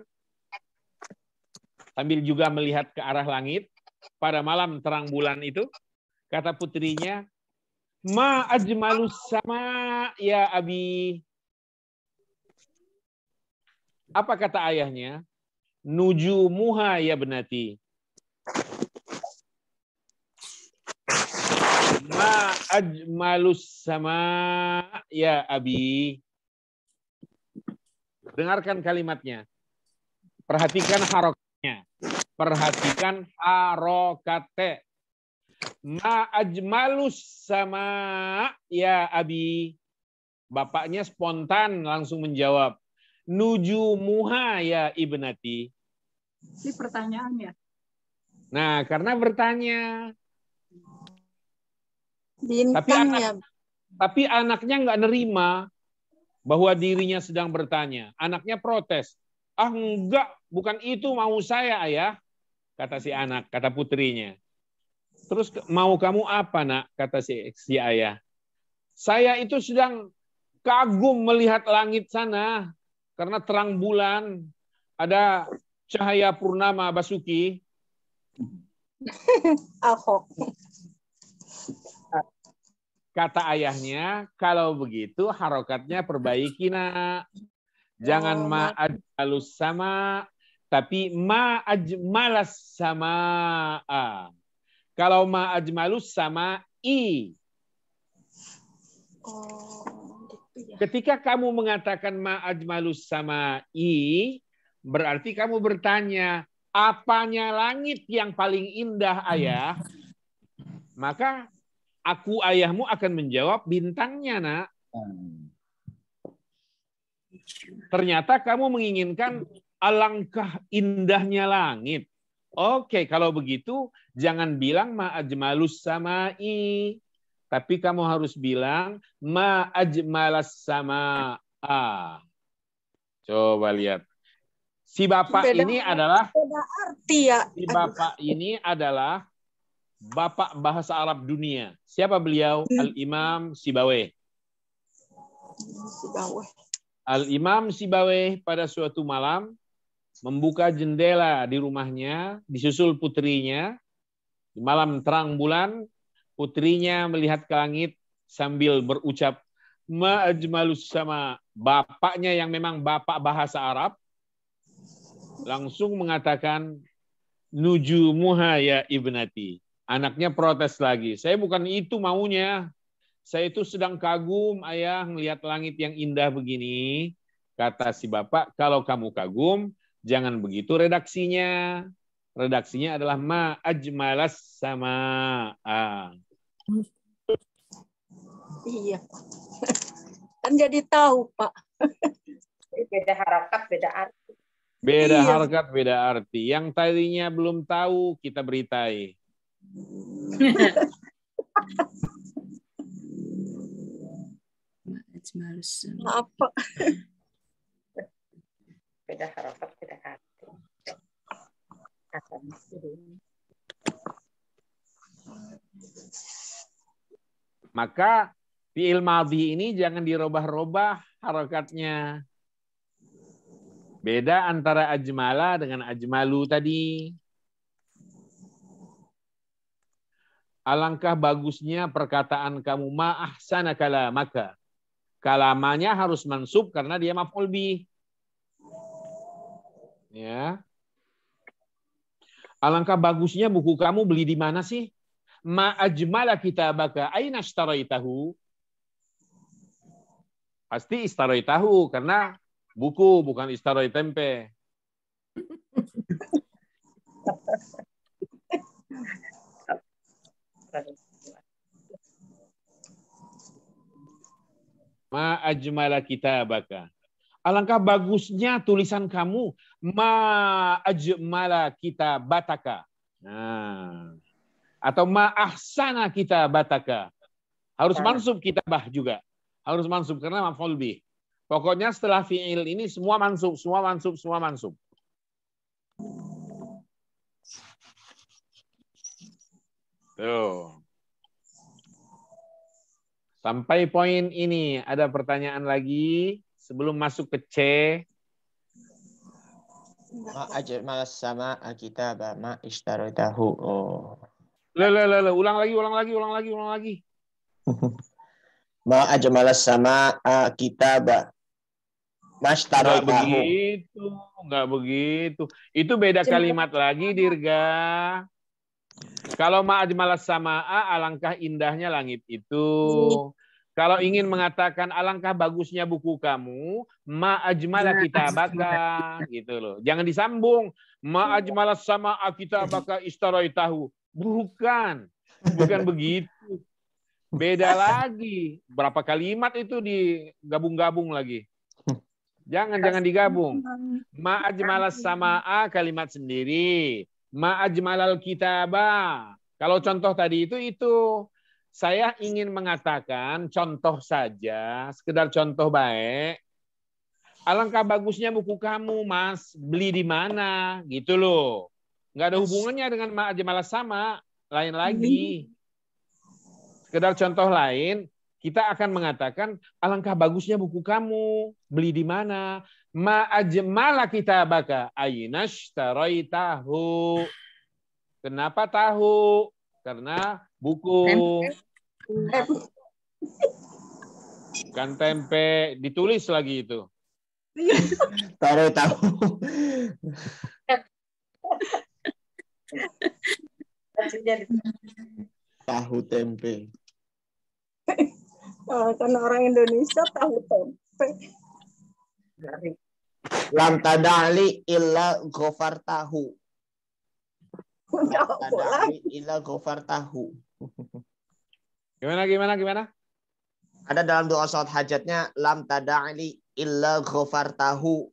sambil juga melihat ke arah langit pada malam terang bulan itu. Kata putrinya, Ma ajmalus sama ya abi. Apa kata ayahnya? Nuju muha ya benati. Ma ajmalus sama ya abi. Dengarkan kalimatnya. Perhatikan harok perhatikan harokat Ma ajmalus sama ya abi. Bapaknya spontan langsung menjawab. Nuju muha ya ibnati. Ini pertanyaan ya? Nah, karena bertanya. Bintang tapi anak, ya. Tapi anaknya nggak nerima bahwa dirinya sedang bertanya. Anaknya protes. Ah enggak, bukan itu mau saya ayah, kata si anak, kata putrinya. Terus mau kamu apa nak, kata si, si ayah. Saya itu sedang kagum melihat langit sana karena terang bulan ada cahaya purnama Basuki. Ahok. Kata ayahnya, kalau begitu harokatnya perbaiki nak. Jangan oh, sama, tapi ma'ajmalas sama. Kalau ma'ajmalus sama i. Oh, gitu ya. Ketika kamu mengatakan ma'ajmalus sama i, berarti kamu bertanya, apanya langit yang paling indah ayah? Maka aku ayahmu akan menjawab bintangnya nak. Hmm. Ternyata kamu menginginkan alangkah indahnya langit. Oke, kalau begitu jangan bilang ma'ajmalus sama'i. Tapi kamu harus bilang ma'ajmalas sama'a. Coba lihat. Si bapak beda, ini adalah beda arti ya. Si bapak ini adalah bapak bahasa Arab dunia. Siapa beliau? Hmm. Al-Imam Sibawai. Sibawai. Al-Imam Sibaweh pada suatu malam membuka jendela di rumahnya, disusul putrinya. Di malam terang bulan, putrinya melihat ke langit sambil berucap, Ma'ajmalus sama bapaknya yang memang bapak bahasa Arab, langsung mengatakan, Nuju muha ya ibnati. Anaknya protes lagi. Saya bukan itu maunya saya itu sedang kagum ayah melihat langit yang indah begini. Kata si bapak, kalau kamu kagum, jangan begitu redaksinya. Redaksinya adalah ma ajmalas sama. A. Iya. Kan jadi tahu, Pak. Beda harakat, beda arti. Beda iya. harakat, beda arti. Yang tadinya belum tahu, kita beritai. majmalusun. Apa? beda harokat, beda hati. Maka fi'il madhi ini jangan dirobah-robah harokatnya. Beda antara ajmala dengan ajmalu tadi. Alangkah bagusnya perkataan kamu ma'ahsana kalamaka. Kalamanya harus mansub karena dia mafulbi. Ya. Alangkah bagusnya buku kamu beli di mana sih? Ma ajmala kitabaka aina tahu? Pasti tahu karena buku bukan istarai tempe. Ma ajmala kitabaka. Alangkah bagusnya tulisan kamu. Ma ajmala kita bataka. Nah. Atau ma ahsana kita bataka. Harus nah. mansub kitabah juga. Harus mansub karena maf'ul bih. Pokoknya setelah fi'il ini semua mansub, semua mansub, semua mansub. Tuh. Sampai poin ini, ada pertanyaan lagi sebelum masuk ke C? Ma sama alkitab ma ishtaradahu. Oh. Lah lah ulang lagi, ulang lagi, ulang lagi, ulang lagi. ma malas sama alkitab Mas taruh Enggak begitu, enggak begitu. Itu beda kalimat lagi, Dirga. Kalau sama a, alangkah indahnya langit itu. Kalau ingin mengatakan alangkah bagusnya buku kamu, iya, kita kitabaka gitu loh. Jangan disambung ma'ajmala iya. sama kita kitabaka Tahu. Bukan. Bukan begitu. Beda lagi. Berapa kalimat itu digabung-gabung lagi. Jangan jangan digabung. Iya. sama a kalimat sendiri. Ma'ajmalal kitaba. Kalau contoh tadi itu, itu. Saya ingin mengatakan contoh saja, sekedar contoh baik. Alangkah bagusnya buku kamu, Mas. Beli di mana? Gitu loh. Nggak ada hubungannya dengan ma'ajmalal sama. Lain lagi. Sekedar contoh lain, kita akan mengatakan alangkah bagusnya buku kamu beli di mana ma ajmala kitabaka tahu Kenapa tahu? Karena buku. kan tempe, ditulis lagi itu. Taruh tahu. tahu tempe. karena kan orang Indonesia tahu tempe. Lam tadali illa ghafartahu. illa ghafartahu. Gimana gimana gimana? Ada dalam doa sholat hajatnya lam tadali illa ghafartahu.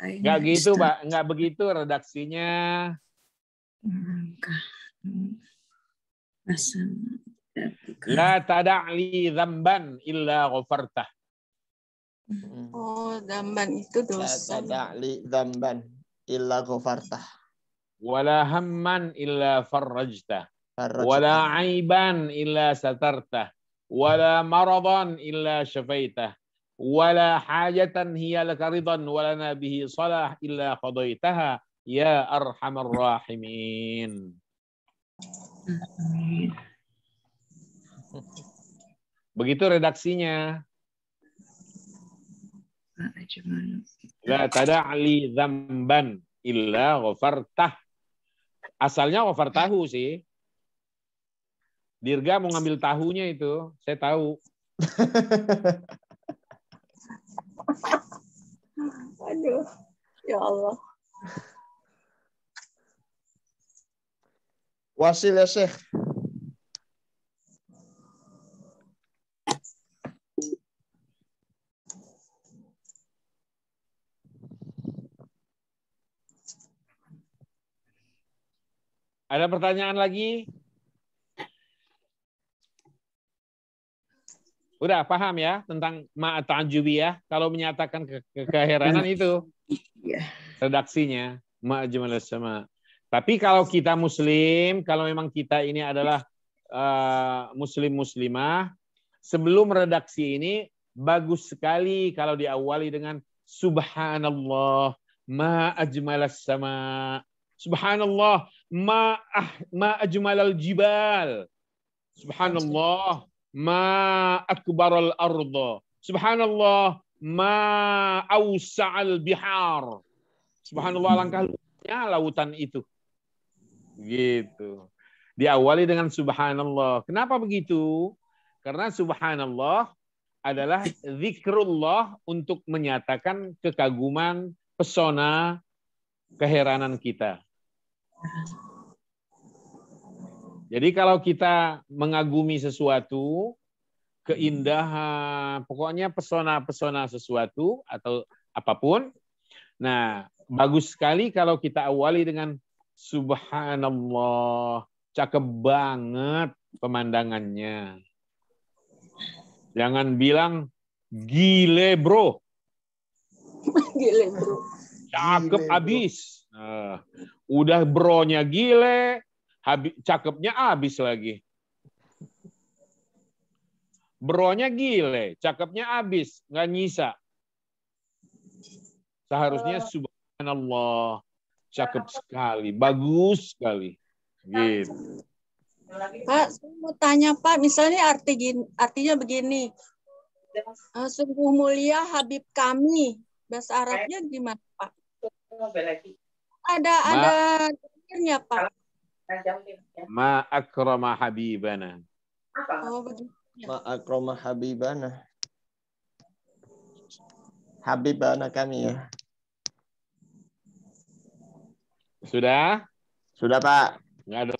Enggak gitu, Pak. Enggak begitu redaksinya. La tada'li zamban illa ghafartah. Oh, damban itu dosa. Tada'li damban illa ghafarta. Wala hamman illa farrajta. Wala aiban illa satarta. Wala maradan illa syafaitah. Wala hajatan hiya lakaridan. Wala walana bihi salah illa qadaitaha ya arhamar rahimin. Begitu redaksinya. La tada'li zamban illa ghafartah. Asalnya ghafar tahu sih. Dirga mau ngambil tahunya itu, saya tahu. Aduh, ya Allah. Wasil ya Syekh. Ada pertanyaan lagi? Udah paham ya tentang ma'at ya? Kalau menyatakan ke ke keheranan itu iya. redaksinya ma'ajmal sama. Tapi kalau kita muslim, kalau memang kita ini adalah uh, muslim muslimah, sebelum redaksi ini bagus sekali kalau diawali dengan subhanallah ma'ajmal sama. Subhanallah ma ah, ma ajmalal jibal. Subhanallah, ma akbaral arda. Subhanallah, ma al bihar. Subhanallah langkah luasnya lautan itu. Gitu. Diawali dengan subhanallah. Kenapa begitu? Karena subhanallah adalah zikrullah untuk menyatakan kekaguman, pesona, keheranan kita. Jadi kalau kita mengagumi sesuatu, keindahan, pokoknya pesona-pesona sesuatu atau apapun. Nah, bagus sekali kalau kita awali dengan subhanallah, cakep banget pemandangannya. Jangan bilang gile, Bro. gile, Bro. Cakep gile, abis. Nah, Udah bronya gile, habis, cakepnya habis lagi. Bronya gile, cakepnya habis, nggak nyisa. Seharusnya eh. subhanallah, cakep sekali, bagus sekali. Gitu. Pak, saya mau tanya Pak, misalnya arti gini, artinya begini. Eh, sungguh mulia Habib kami. Bahasa Arabnya gimana Pak? ada ada akhirnya Pak. Ya. Ma akrama habibana. Oh, ma akrama habibana. Habibana kami ya. Sudah? Sudah, Pak. Enggak ada.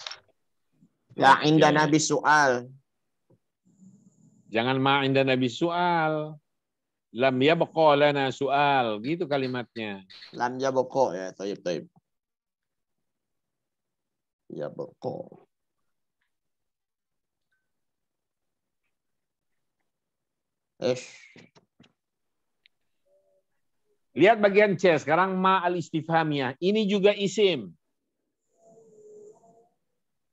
Ya, indah Nabi soal. Jangan ma indah Nabi soal. Lam ya lana soal. Gitu kalimatnya. Lam ya ya. Taib, taib. يبقى ya, Eh, Lihat bagian C sekarang ma al istifhamiyah. Ini juga isim.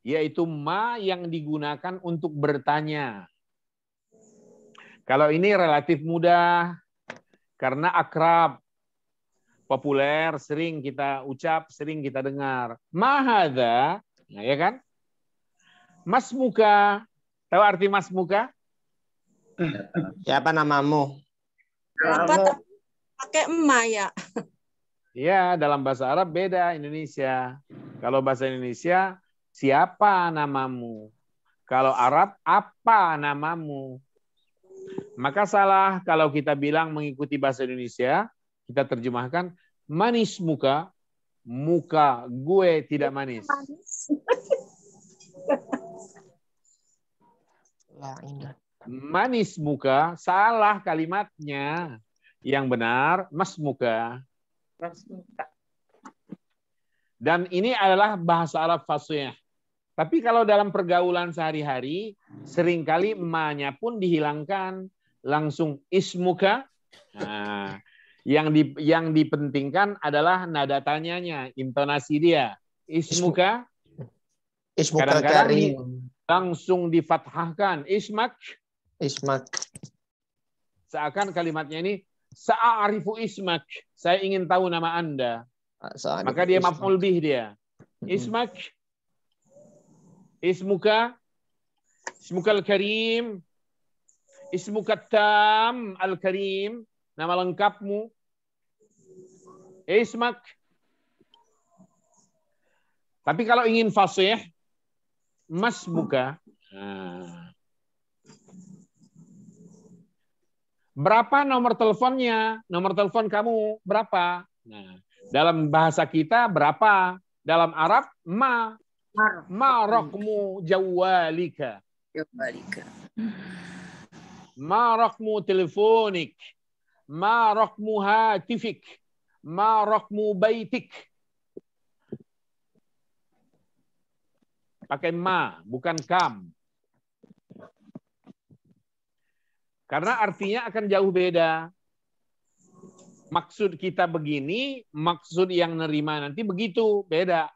Yaitu ma yang digunakan untuk bertanya. Kalau ini relatif mudah karena akrab, populer, sering kita ucap, sering kita dengar. Mahada Nah, ya kan? Mas Muka. Tahu arti Mas Muka? Siapa namamu? Kenapa pakai emak ya? Iya, dalam bahasa Arab beda Indonesia. Kalau bahasa Indonesia, siapa namamu? Kalau Arab, apa namamu? Maka salah kalau kita bilang mengikuti bahasa Indonesia, kita terjemahkan manis muka, muka gue tidak manis. manis. Manis muka, salah kalimatnya. Yang benar, mas muka. Dan ini adalah bahasa Arab fasih. Tapi kalau dalam pergaulan sehari-hari, seringkali manya pun dihilangkan. Langsung ismuka. Nah, yang, di, yang dipentingkan adalah nada tanyanya, intonasi dia. Ismuka, Ismuk kadang langsung difathahkan. Ismak. Ismak. Seakan kalimatnya ini, Sa'arifu ismak. Saya ingin tahu nama Anda. Ah, Maka dia maf'ul lebih dia. Ismak. Ismuka. Ismuka al-karim. Ismuka tam al-karim. Nama lengkapmu. Ismak. Tapi kalau ingin fasih, mas buka. Nah. Berapa nomor teleponnya? Nomor telepon kamu berapa? Nah, dalam bahasa kita berapa? Dalam Arab ma ma rokmu jawalika. Jawalika. Ma rokmu teleponik. Ma rokmu hatifik? Ma rokmu baitik? pakai ma, bukan kam. Karena artinya akan jauh beda. Maksud kita begini, maksud yang nerima nanti begitu, beda.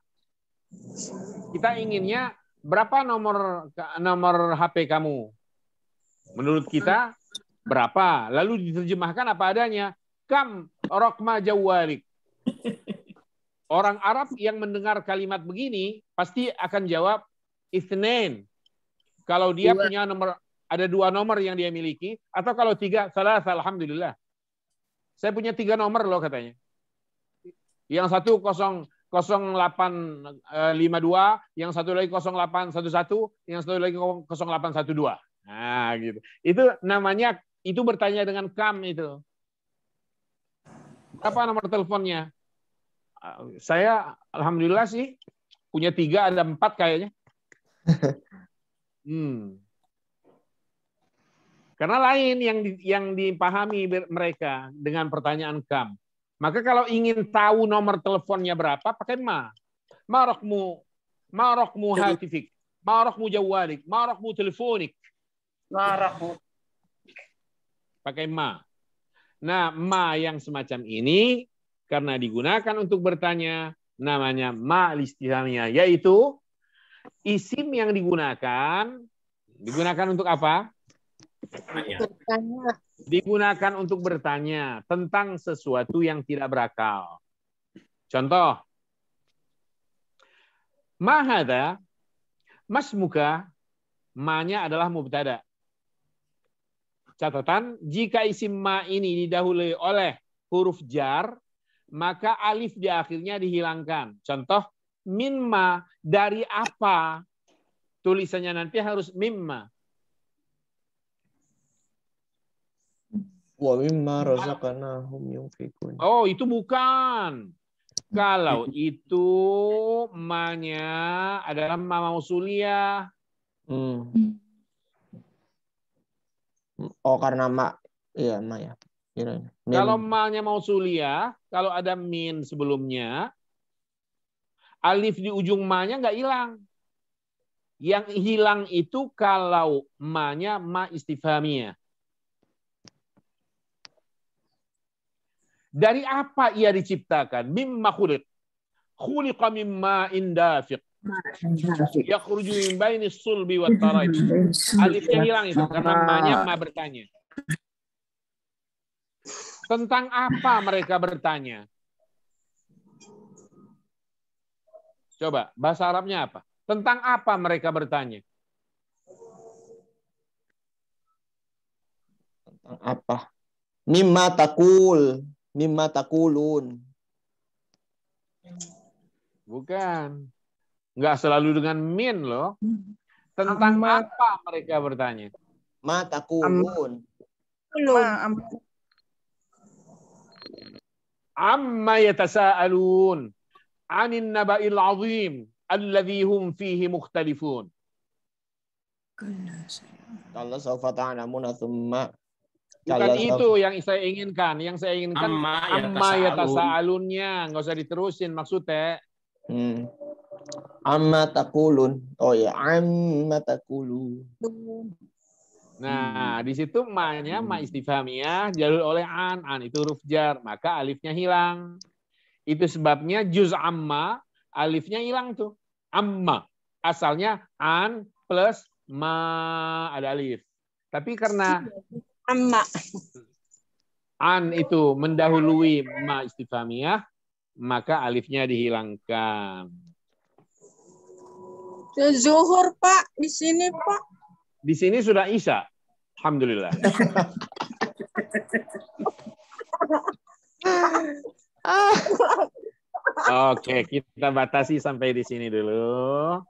Kita inginnya berapa nomor nomor HP kamu? Menurut kita berapa? Lalu diterjemahkan apa adanya. Kam rokma jawarik. Orang Arab yang mendengar kalimat begini pasti akan jawab isnin. Kalau dia dua. punya nomor ada dua nomor yang dia miliki atau kalau tiga salah alhamdulillah. Saya punya tiga nomor loh katanya. Yang satu 0852, eh, yang satu lagi 0811, yang satu lagi 0812. Nah, gitu. Itu namanya itu bertanya dengan kam itu. Apa nomor teleponnya? saya alhamdulillah sih punya tiga ada empat kayaknya. Hmm. Karena lain yang di, yang dipahami mereka dengan pertanyaan kam. Maka kalau ingin tahu nomor teleponnya berapa, pakai ma. Ma marokmu ma hatifik, ma rokmu jawalik, ma rokmu telefonik. Ma Pakai ma. Nah, ma yang semacam ini karena digunakan untuk bertanya namanya ma'al istifhamiyah yaitu isim yang digunakan digunakan untuk apa? Bertanya. Digunakan untuk bertanya tentang sesuatu yang tidak berakal. Contoh, mahada, masmuka, ma-nya adalah mubtada. Catatan, jika isim ma ini didahului oleh huruf jar, maka alif di akhirnya dihilangkan. Contoh, mimma, dari apa? Tulisannya nanti harus mimma. Wa mimma razaqanahum yunfikun. Oh, itu bukan. Kalau itu manya adalah ma mausulia. Hmm. Oh, karena ma Iya, ya. Kalau malnya mausulia, kalau ada min sebelumnya, alif di ujung malnya nggak hilang. Yang hilang itu kalau malnya ma istifhamiyah. Dari apa ia diciptakan? Mimma khuliq. Khuliqa mimma indafiq. Yakhruju mimba ini sulbi wa taraib. Alifnya hilang itu karena ma ma bertanya. Tentang apa mereka bertanya? Coba, bahasa Arabnya apa? Tentang apa mereka bertanya? Tentang apa? Mimma takul, mimma takulun. Bukan. Nggak selalu dengan min loh. Tentang Amma. apa mereka bertanya? Mata kulun. Amma amma yatasaalun anin naba'il azim alladhi hum fihi mukhtalifun. Kalau saufa ta'lamuna thumma Bukan itu yang saya inginkan. Yang saya inginkan amma, amma yatasaalunnya. Nggak usah diterusin maksudnya. Hmm. Amma takulun. Oh ya, amma takulun. Nah, hmm. di situ ma-nya ma hmm. istifhamiyah jalur oleh an, an itu huruf jar, maka alifnya hilang. Itu sebabnya juz amma alifnya hilang tuh. Amma asalnya an plus ma ada alif. Tapi karena amma an itu mendahului ma istifhamiyah, maka alifnya dihilangkan. Zuhur Pak di sini Pak. Di sini sudah Isya. Alhamdulillah. Oke, kita batasi sampai di sini dulu.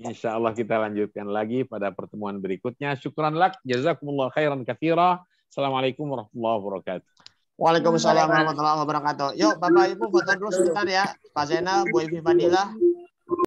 Insya Allah kita lanjutkan lagi pada pertemuan berikutnya. Syukuran lak, jazakumullah khairan kathira. Assalamualaikum warahmatullahi wabarakatuh. Waalaikumsalam warahmatullahi wabarakatuh. Yuk Bapak Ibu foto dulu sebentar ya. Pak Zainal, Bu Ibu Fadilah.